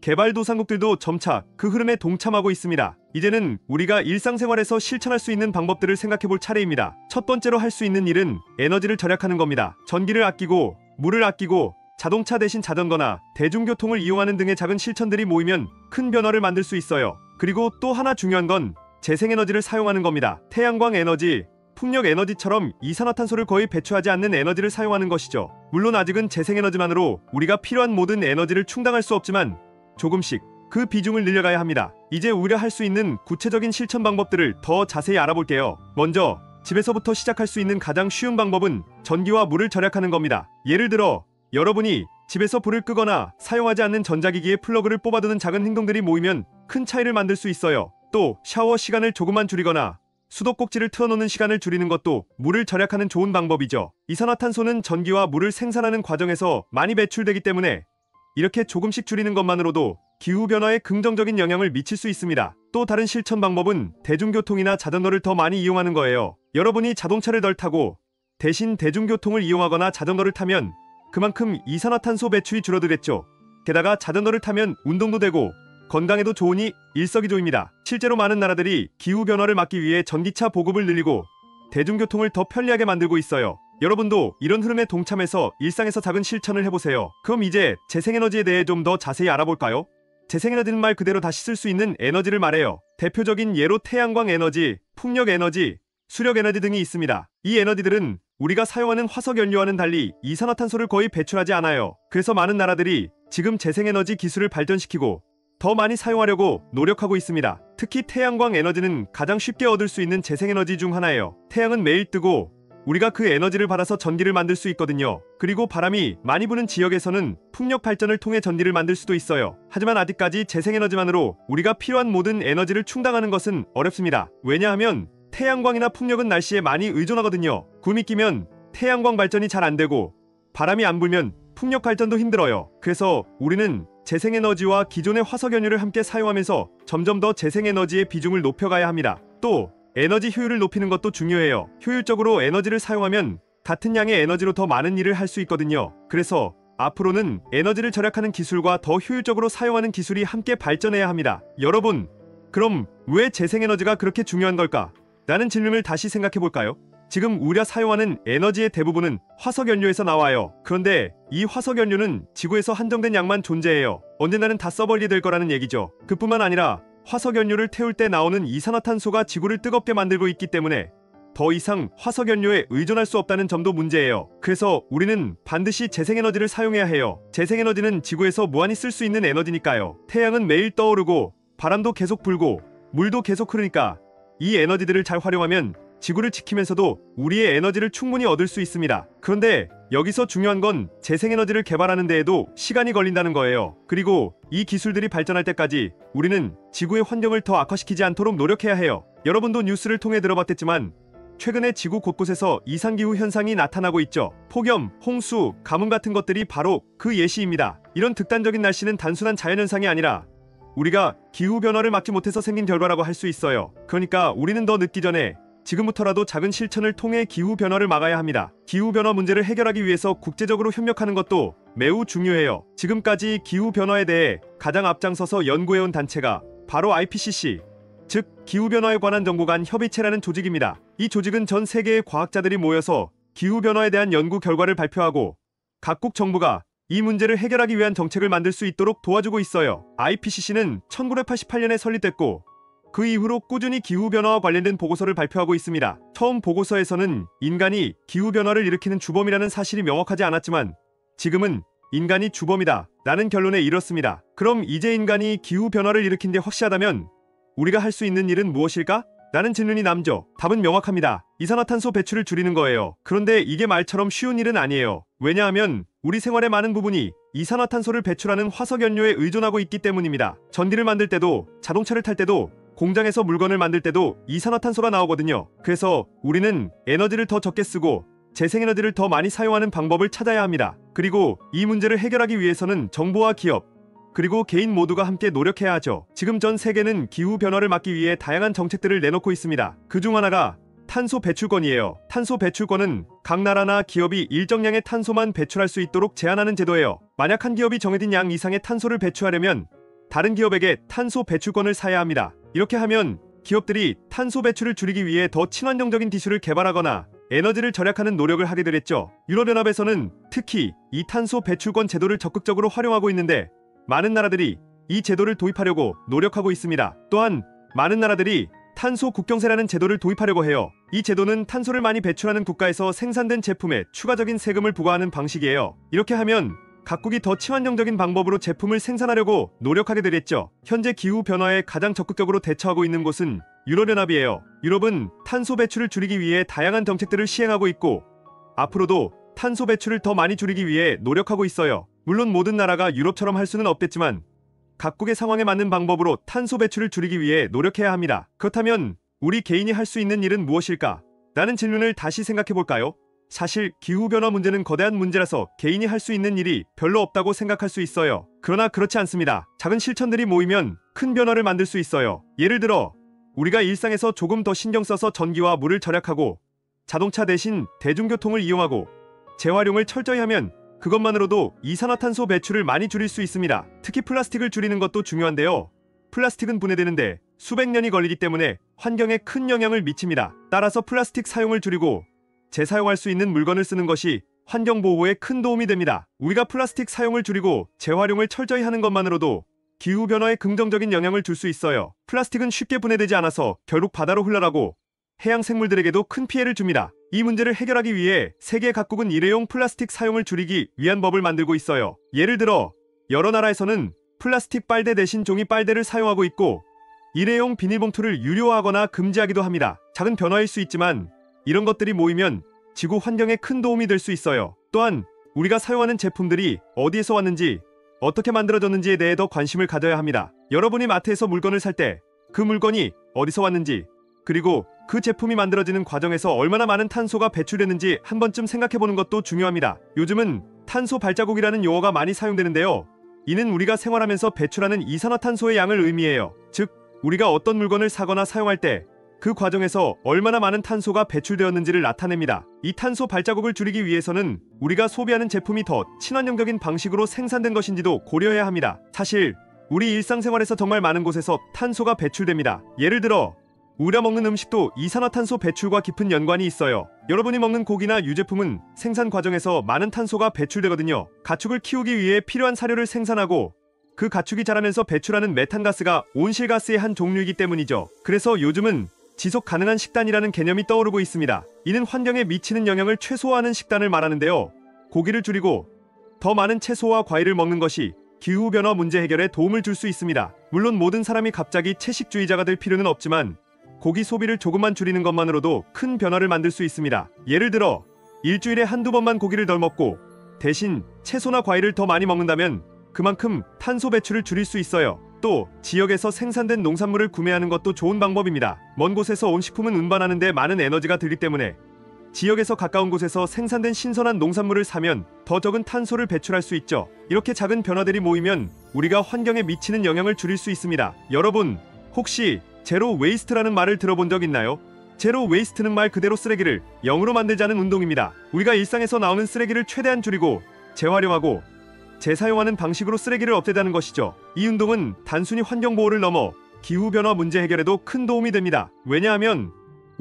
개발도상국들도 점차 그 흐름에 동참하고 있습니다. 이제는 우리가 일상생활에서 실천할 수 있는 방법들을 생각해 볼 차례입니다. 첫 번째로 할 수 있는 일은 에너지를 절약하는 겁니다. 전기를 아끼고 물을 아끼고 자동차 대신 자전거나 대중교통을 이용하는 등의 작은 실천들이 모이면 큰 변화를 만들 수 있어요. 그리고 또 하나 중요한 건 재생에너지를 사용하는 겁니다. 태양광 에너지, 풍력 에너지처럼 이산화탄소를 거의 배출하지 않는 에너지를 사용하는 것이죠. 물론 아직은 재생에너지만으로 우리가 필요한 모든 에너지를 충당할 수 없지만 조금씩 그 비중을 늘려가야 합니다. 이제 우려할수 있는 구체적인 실천 방법들을 더 자세히 알아볼게요. 먼저 집에서부터 시작할 수 있는 가장 쉬운 방법은 전기와 물을 절약하는 겁니다. 예를 들어 여러분이 집에서 불을 끄거나 사용하지 않는 전자기기의 플러그를 뽑아두는 작은 행동들이 모이면 큰 차이를 만들 수 있어요. 또 샤워 시간을 조금만 줄이거나 수도꼭지를 틀어놓는 시간을 줄이는 것도 물을 절약하는 좋은 방법이죠. 이산화탄소는 전기와 물을 생산하는 과정에서 많이 배출되기 때문에 이렇게 조금씩 줄이는 것만으로도 기후변화에 긍정적인 영향을 미칠 수 있습니다. 또 다른 실천 방법은 대중교통이나 자전거를 더 많이 이용하는 거예요. 여러분이 자동차를 덜 타고 대신 대중교통을 이용하거나 자전거를 타면 그만큼 이산화탄소 배출이 줄어들겠죠. 게다가 자전거를 타면 운동도 되고 건강에도 좋으니 일석이조입니다. 실제로 많은 나라들이 기후변화를 막기 위해 전기차 보급을 늘리고 대중교통을 더 편리하게 만들고 있어요. 여러분도 이런 흐름에 동참해서 일상에서 작은 실천을 해보세요. 그럼 이제 재생에너지에 대해 좀 더 자세히 알아볼까요? 재생에너지는 말 그대로 다시 쓸 수 있는 에너지를 말해요. 대표적인 예로 태양광 에너지, 풍력 에너지, 수력 에너지 등이 있습니다. 이 에너지들은 우리가 사용하는 화석 연료와는 달리 이산화탄소를 거의 배출하지 않아요. 그래서 많은 나라들이 지금 재생에너지 기술을 발전시키고 더 많이 사용하려고 노력하고 있습니다. 특히 태양광 에너지는 가장 쉽게 얻을 수 있는 재생에너지 중 하나예요. 태양은 매일 뜨고 우리가 그 에너지를 받아서 전기를 만들 수 있거든요. 그리고 바람이 많이 부는 지역에서는 풍력 발전을 통해 전기를 만들 수도 있어요. 하지만 아직까지 재생에너지만으로 우리가 필요한 모든 에너지를 충당하는 것은 어렵습니다. 왜냐하면 태양광이나 풍력은 날씨에 많이 의존하거든요. 구미 끼면 태양광 발전이 잘 안 되고 바람이 안 불면 풍력 발전도 힘들어요. 그래서 우리는 재생에너지와 기존의 화석연료를 함께 사용하면서 점점 더 재생에너지의 비중을 높여가야 합니다. 또 에너지 효율을 높이는 것도 중요해요. 효율적으로 에너지를 사용하면 같은 양의 에너지로 더 많은 일을 할 수 있거든요. 그래서 앞으로는 에너지를 절약하는 기술과 더 효율적으로 사용하는 기술이 함께 발전해야 합니다. 여러분, 그럼 왜 재생에너지가 그렇게 중요한 걸까? 라는 질문을 다시 생각해볼까요? 지금 우리가 사용하는 에너지의 대부분은 화석연료에서 나와요. 그런데 이 화석연료는 지구에서 한정된 양만 존재해요. 언젠가는 다 써버리게 될 거라는 얘기죠. 그뿐만 아니라 화석연료를 태울 때 나오는 이산화탄소가 지구를 뜨겁게 만들고 있기 때문에 더 이상 화석연료에 의존할 수 없다는 점도 문제예요. 그래서 우리는 반드시 재생에너지를 사용해야 해요. 재생에너지는 지구에서 무한히 쓸 수 있는 에너지니까요. 태양은 매일 떠오르고 바람도 계속 불고 물도 계속 흐르니까 이 에너지들을 잘 활용하면 지구를 지키면서도 우리의 에너지를 충분히 얻을 수 있습니다. 그런데 여기서 중요한 건 재생에너지를 개발하는 데에도 시간이 걸린다는 거예요. 그리고 이 기술들이 발전할 때까지 우리는 지구의 환경을 더 악화시키지 않도록 노력해야 해요. 여러분도 뉴스를 통해 들어봤겠지만 최근에 지구 곳곳에서 이상기후 현상이 나타나고 있죠. 폭염, 홍수, 가뭄 같은 것들이 바로 그 예시입니다. 이런 극단적인 날씨는 단순한 자연현상이 아니라 우리가 기후변화를 막지 못해서 생긴 결과라고 할 수 있어요. 그러니까 우리는 더 늦기 전에 지금부터라도 작은 실천을 통해 기후변화를 막아야 합니다. 기후변화 문제를 해결하기 위해서 국제적으로 협력하는 것도 매우 중요해요. 지금까지 기후변화에 대해 가장 앞장서서 연구해온 단체가 바로 IPCC, 즉 기후변화에 관한 정부간 협의체라는 조직입니다. 이 조직은 전 세계의 과학자들이 모여서 기후변화에 대한 연구 결과를 발표하고 각국 정부가 이 문제를 해결하기 위한 정책을 만들 수 있도록 도와주고 있어요. IPCC는 1988년에 설립됐고 그 이후로 꾸준히 기후변화와 관련된 보고서를 발표하고 있습니다. 처음 보고서에서는 인간이 기후변화를 일으키는 주범이라는 사실이 명확하지 않았지만 지금은 인간이 주범이다 라는 결론에 이뤘습니다. 그럼 이제 인간이 기후변화를 일으킨 데 확실하다면 우리가 할 수 있는 일은 무엇일까? 나는 질문이 남죠. 답은 명확합니다. 이산화탄소 배출을 줄이는 거예요. 그런데 이게 말처럼 쉬운 일은 아니에요. 왜냐하면 우리 생활의 많은 부분이 이산화탄소를 배출하는 화석연료에 의존하고 있기 때문입니다. 전기를 만들 때도 자동차를 탈 때도 공장에서 물건을 만들 때도 이산화탄소가 나오거든요. 그래서 우리는 에너지를 더 적게 쓰고 재생에너지를 더 많이 사용하는 방법을 찾아야 합니다. 그리고 이 문제를 해결하기 위해서는 정부와 기업, 그리고 개인 모두가 함께 노력해야 하죠. 지금 전 세계는 기후변화를 막기 위해 다양한 정책들을 내놓고 있습니다. 그 중 하나가 탄소 배출권이에요. 탄소 배출권은 각 나라나 기업이 일정량의 탄소만 배출할 수 있도록 제한하는 제도예요. 만약 한 기업이 정해진 양 이상의 탄소를 배출하려면 다른 기업에게 탄소 배출권을 사야 합니다. 이렇게 하면 기업들이 탄소 배출을 줄이기 위해 더 친환경적인 기술을 개발하거나 에너지를 절약하는 노력을 하게 되겠죠 유럽연합에서는 특히 이 탄소 배출권 제도를 적극적으로 활용하고 있는데 많은 나라들이 이 제도를 도입하려고 노력하고 있습니다. 또한 많은 나라들이 탄소 국경세라는 제도를 도입하려고 해요. 이 제도는 탄소를 많이 배출하는 국가에서 생산된 제품에 추가적인 세금을 부과하는 방식이에요. 이렇게 하면 각국이 더 친환경적인 방법으로 제품을 생산하려고 노력하게 되겠죠. 현재 기후 변화에 가장 적극적으로 대처하고 있는 곳은 유럽연합이에요. 유럽은 탄소 배출을 줄이기 위해 다양한 정책들을 시행하고 있고 앞으로도 탄소 배출을 더 많이 줄이기 위해 노력하고 있어요. 물론 모든 나라가 유럽처럼 할 수는 없겠지만 각국의 상황에 맞는 방법으로 탄소 배출을 줄이기 위해 노력해야 합니다. 그렇다면 우리 개인이 할 수 있는 일은 무엇일까? 라는 질문을 다시 생각해볼까요? 사실 기후변화 문제는 거대한 문제라서 개인이 할 수 있는 일이 별로 없다고 생각할 수 있어요. 그러나 그렇지 않습니다. 작은 실천들이 모이면 큰 변화를 만들 수 있어요. 예를 들어 우리가 일상에서 조금 더 신경 써서 전기와 물을 절약하고 자동차 대신 대중교통을 이용하고 재활용을 철저히 하면 그것만으로도 이산화탄소 배출을 많이 줄일 수 있습니다. 특히 플라스틱을 줄이는 것도 중요한데요. 플라스틱은 분해되는데 수백 년이 걸리기 때문에 환경에 큰 영향을 미칩니다. 따라서 플라스틱 사용을 줄이고 재사용할 수 있는 물건을 쓰는 것이 환경 보호에 큰 도움이 됩니다. 우리가 플라스틱 사용을 줄이고 재활용을 철저히 하는 것만으로도 기후 변화에 긍정적인 영향을 줄 수 있어요. 플라스틱은 쉽게 분해되지 않아서 결국 바다로 흘러가고 해양 생물들에게도 큰 피해를 줍니다. 이 문제를 해결하기 위해 세계 각국은 일회용 플라스틱 사용을 줄이기 위한 법을 만들고 있어요. 예를 들어 여러 나라에서는 플라스틱 빨대 대신 종이 빨대를 사용하고 있고 일회용 비닐봉투를 유료화하거나 금지하기도 합니다. 작은 변화일 수 있지만 이런 것들이 모이면 지구 환경에 큰 도움이 될 수 있어요. 또한 우리가 사용하는 제품들이 어디에서 왔는지 어떻게 만들어졌는지에 대해 더 관심을 가져야 합니다. 여러분이 마트에서 물건을 살 때 그 물건이 어디서 왔는지 그리고 그 제품이 만들어지는 과정에서 얼마나 많은 탄소가 배출되는지 한 번쯤 생각해보는 것도 중요합니다. 요즘은 탄소 발자국이라는 용어가 많이 사용되는데요. 이는 우리가 생활하면서 배출하는 이산화탄소의 양을 의미해요. 즉, 우리가 어떤 물건을 사거나 사용할 때 그 과정에서 얼마나 많은 탄소가 배출되었는지를 나타냅니다. 이 탄소 발자국을 줄이기 위해서는 우리가 소비하는 제품이 더 친환경적인 방식으로 생산된 것인지도 고려해야 합니다. 사실 우리 일상생활에서 정말 많은 곳에서 탄소가 배출됩니다. 예를 들어 우려먹는 음식도 이산화탄소 배출과 깊은 연관이 있어요. 여러분이 먹는 고기나 유제품은 생산 과정에서 많은 탄소가 배출되거든요. 가축을 키우기 위해 필요한 사료를 생산하고 그 가축이 자라면서 배출하는 메탄가스가 온실가스의 한 종류이기 때문이죠. 그래서 요즘은 지속 가능한 식단이라는 개념이 떠오르고 있습니다. 이는 환경에 미치는 영향을 최소화하는 식단을 말하는데요. 고기를 줄이고 더 많은 채소와 과일을 먹는 것이 기후변화 문제 해결에 도움을 줄 수 있습니다. 물론 모든 사람이 갑자기 채식주의자가 될 필요는 없지만 고기 소비를 조금만 줄이는 것만으로도 큰 변화를 만들 수 있습니다. 예를 들어 일주일에 한두 번만 고기를 덜 먹고 대신 채소나 과일을 더 많이 먹는다면 그만큼 탄소 배출을 줄일 수 있어요. 또 지역에서 생산된 농산물을 구매하는 것도 좋은 방법입니다. 먼 곳에서 온 식품은 운반하는 데 많은 에너지가 들기 때문에 지역에서 가까운 곳에서 생산된 신선한 농산물을 사면 더 적은 탄소를 배출할 수 있죠. 이렇게 작은 변화들이 모이면 우리가 환경에 미치는 영향을 줄일 수 있습니다. 여러분, 혹시 제로 웨이스트라는 말을 들어본 적 있나요? 제로 웨이스트는 말 그대로 쓰레기를 영으로 만들자는 운동입니다. 우리가 일상에서 나오는 쓰레기를 최대한 줄이고 재활용하고 재사용하는 방식으로 쓰레기를 없애자는 것이죠. 이 운동은 단순히 환경 보호를 넘어 기후 변화 문제 해결에도 큰 도움이 됩니다. 왜냐하면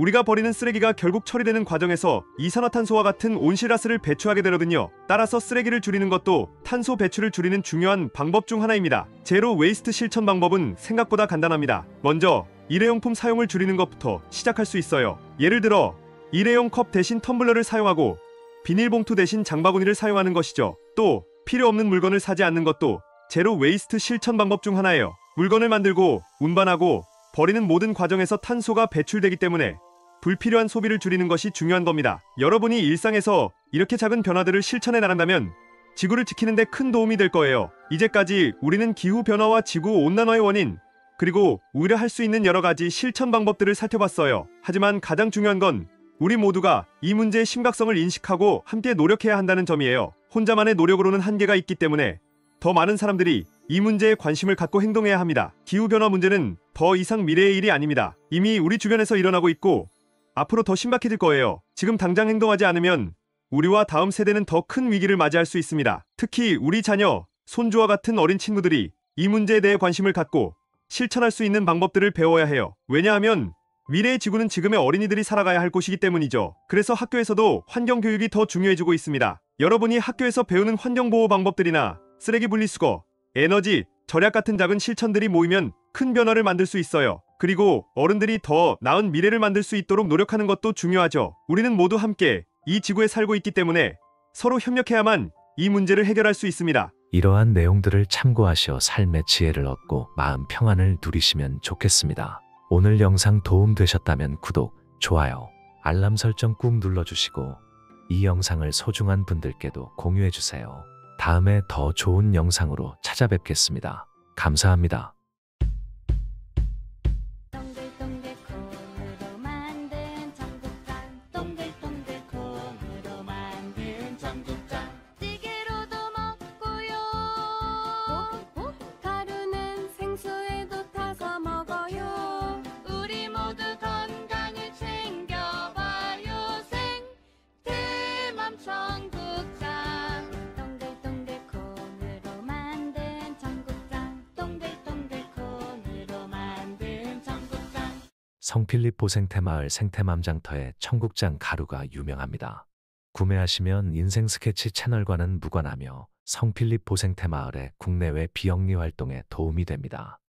우리가 버리는 쓰레기가 결국 처리되는 과정에서 이산화탄소와 같은 온실가스를 배출하게 되거든요. 따라서 쓰레기를 줄이는 것도 탄소 배출을 줄이는 중요한 방법 중 하나입니다. 제로 웨이스트 실천 방법은 생각보다 간단합니다. 먼저 일회용품 사용을 줄이는 것부터 시작할 수 있어요. 예를 들어 일회용 컵 대신 텀블러를 사용하고 비닐봉투 대신 장바구니를 사용하는 것이죠. 또 필요 없는 물건을 사지 않는 것도 제로 웨이스트 실천 방법 중 하나예요. 물건을 만들고 운반하고 버리는 모든 과정에서 탄소가 배출되기 때문에 불필요한 소비를 줄이는 것이 중요한 겁니다. 여러분이 일상에서 이렇게 작은 변화들을 실천해 나간다면 지구를 지키는데 큰 도움이 될 거예요. 이제까지 우리는 기후 변화와 지구 온난화의 원인 그리고 우려할수 있는 여러 가지 실천 방법들을 살펴봤어요. 하지만 가장 중요한 건 우리 모두가 이 문제의 심각성을 인식하고 함께 노력해야 한다는 점이에요. 혼자만의 노력으로는 한계가 있기 때문에 더 많은 사람들이 이 문제에 관심을 갖고 행동해야 합니다. 기후변화 문제는 더 이상 미래의 일이 아닙니다. 이미 우리 주변에서 일어나고 있고 앞으로 더 심각해질 거예요. 지금 당장 행동하지 않으면 우리와 다음 세대는 더 큰 위기를 맞이할 수 있습니다. 특히 우리 자녀, 손주와 같은 어린 친구들이 이 문제에 대해 관심을 갖고 실천할 수 있는 방법들을 배워야 해요. 왜냐하면 미래의 지구는 지금의 어린이들이 살아가야 할 곳이기 때문이죠. 그래서 학교에서도 환경교육이 더 중요해지고 있습니다. 여러분이 학교에서 배우는 환경보호 방법들이나 쓰레기 분리수거, 에너지, 절약 같은 작은 실천들이 모이면 큰 변화를 만들 수 있어요. 그리고 어른들이 더 나은 미래를 만들 수 있도록 노력하는 것도 중요하죠. 우리는 모두 함께 이 지구에 살고 있기 때문에 서로 협력해야만 이 문제를 해결할 수 있습니다. 이러한 내용들을 참고하시어 삶의 지혜를 얻고 마음 평안을 누리시면 좋겠습니다. 오늘 영상 도움되셨다면 구독, 좋아요, 알람 설정 꾹 눌러주시고 이 영상을 소중한 분들께도 공유해주세요. 다음에 더 좋은 영상으로 찾아뵙겠습니다. 감사합니다. 성필립 보생태마을 생태맘장터의 청국장 가루가 유명합니다. 구매하시면 인생 스케치 채널과는 무관하며 성필립 보생태마을의 국내외 비영리 활동에 도움이 됩니다.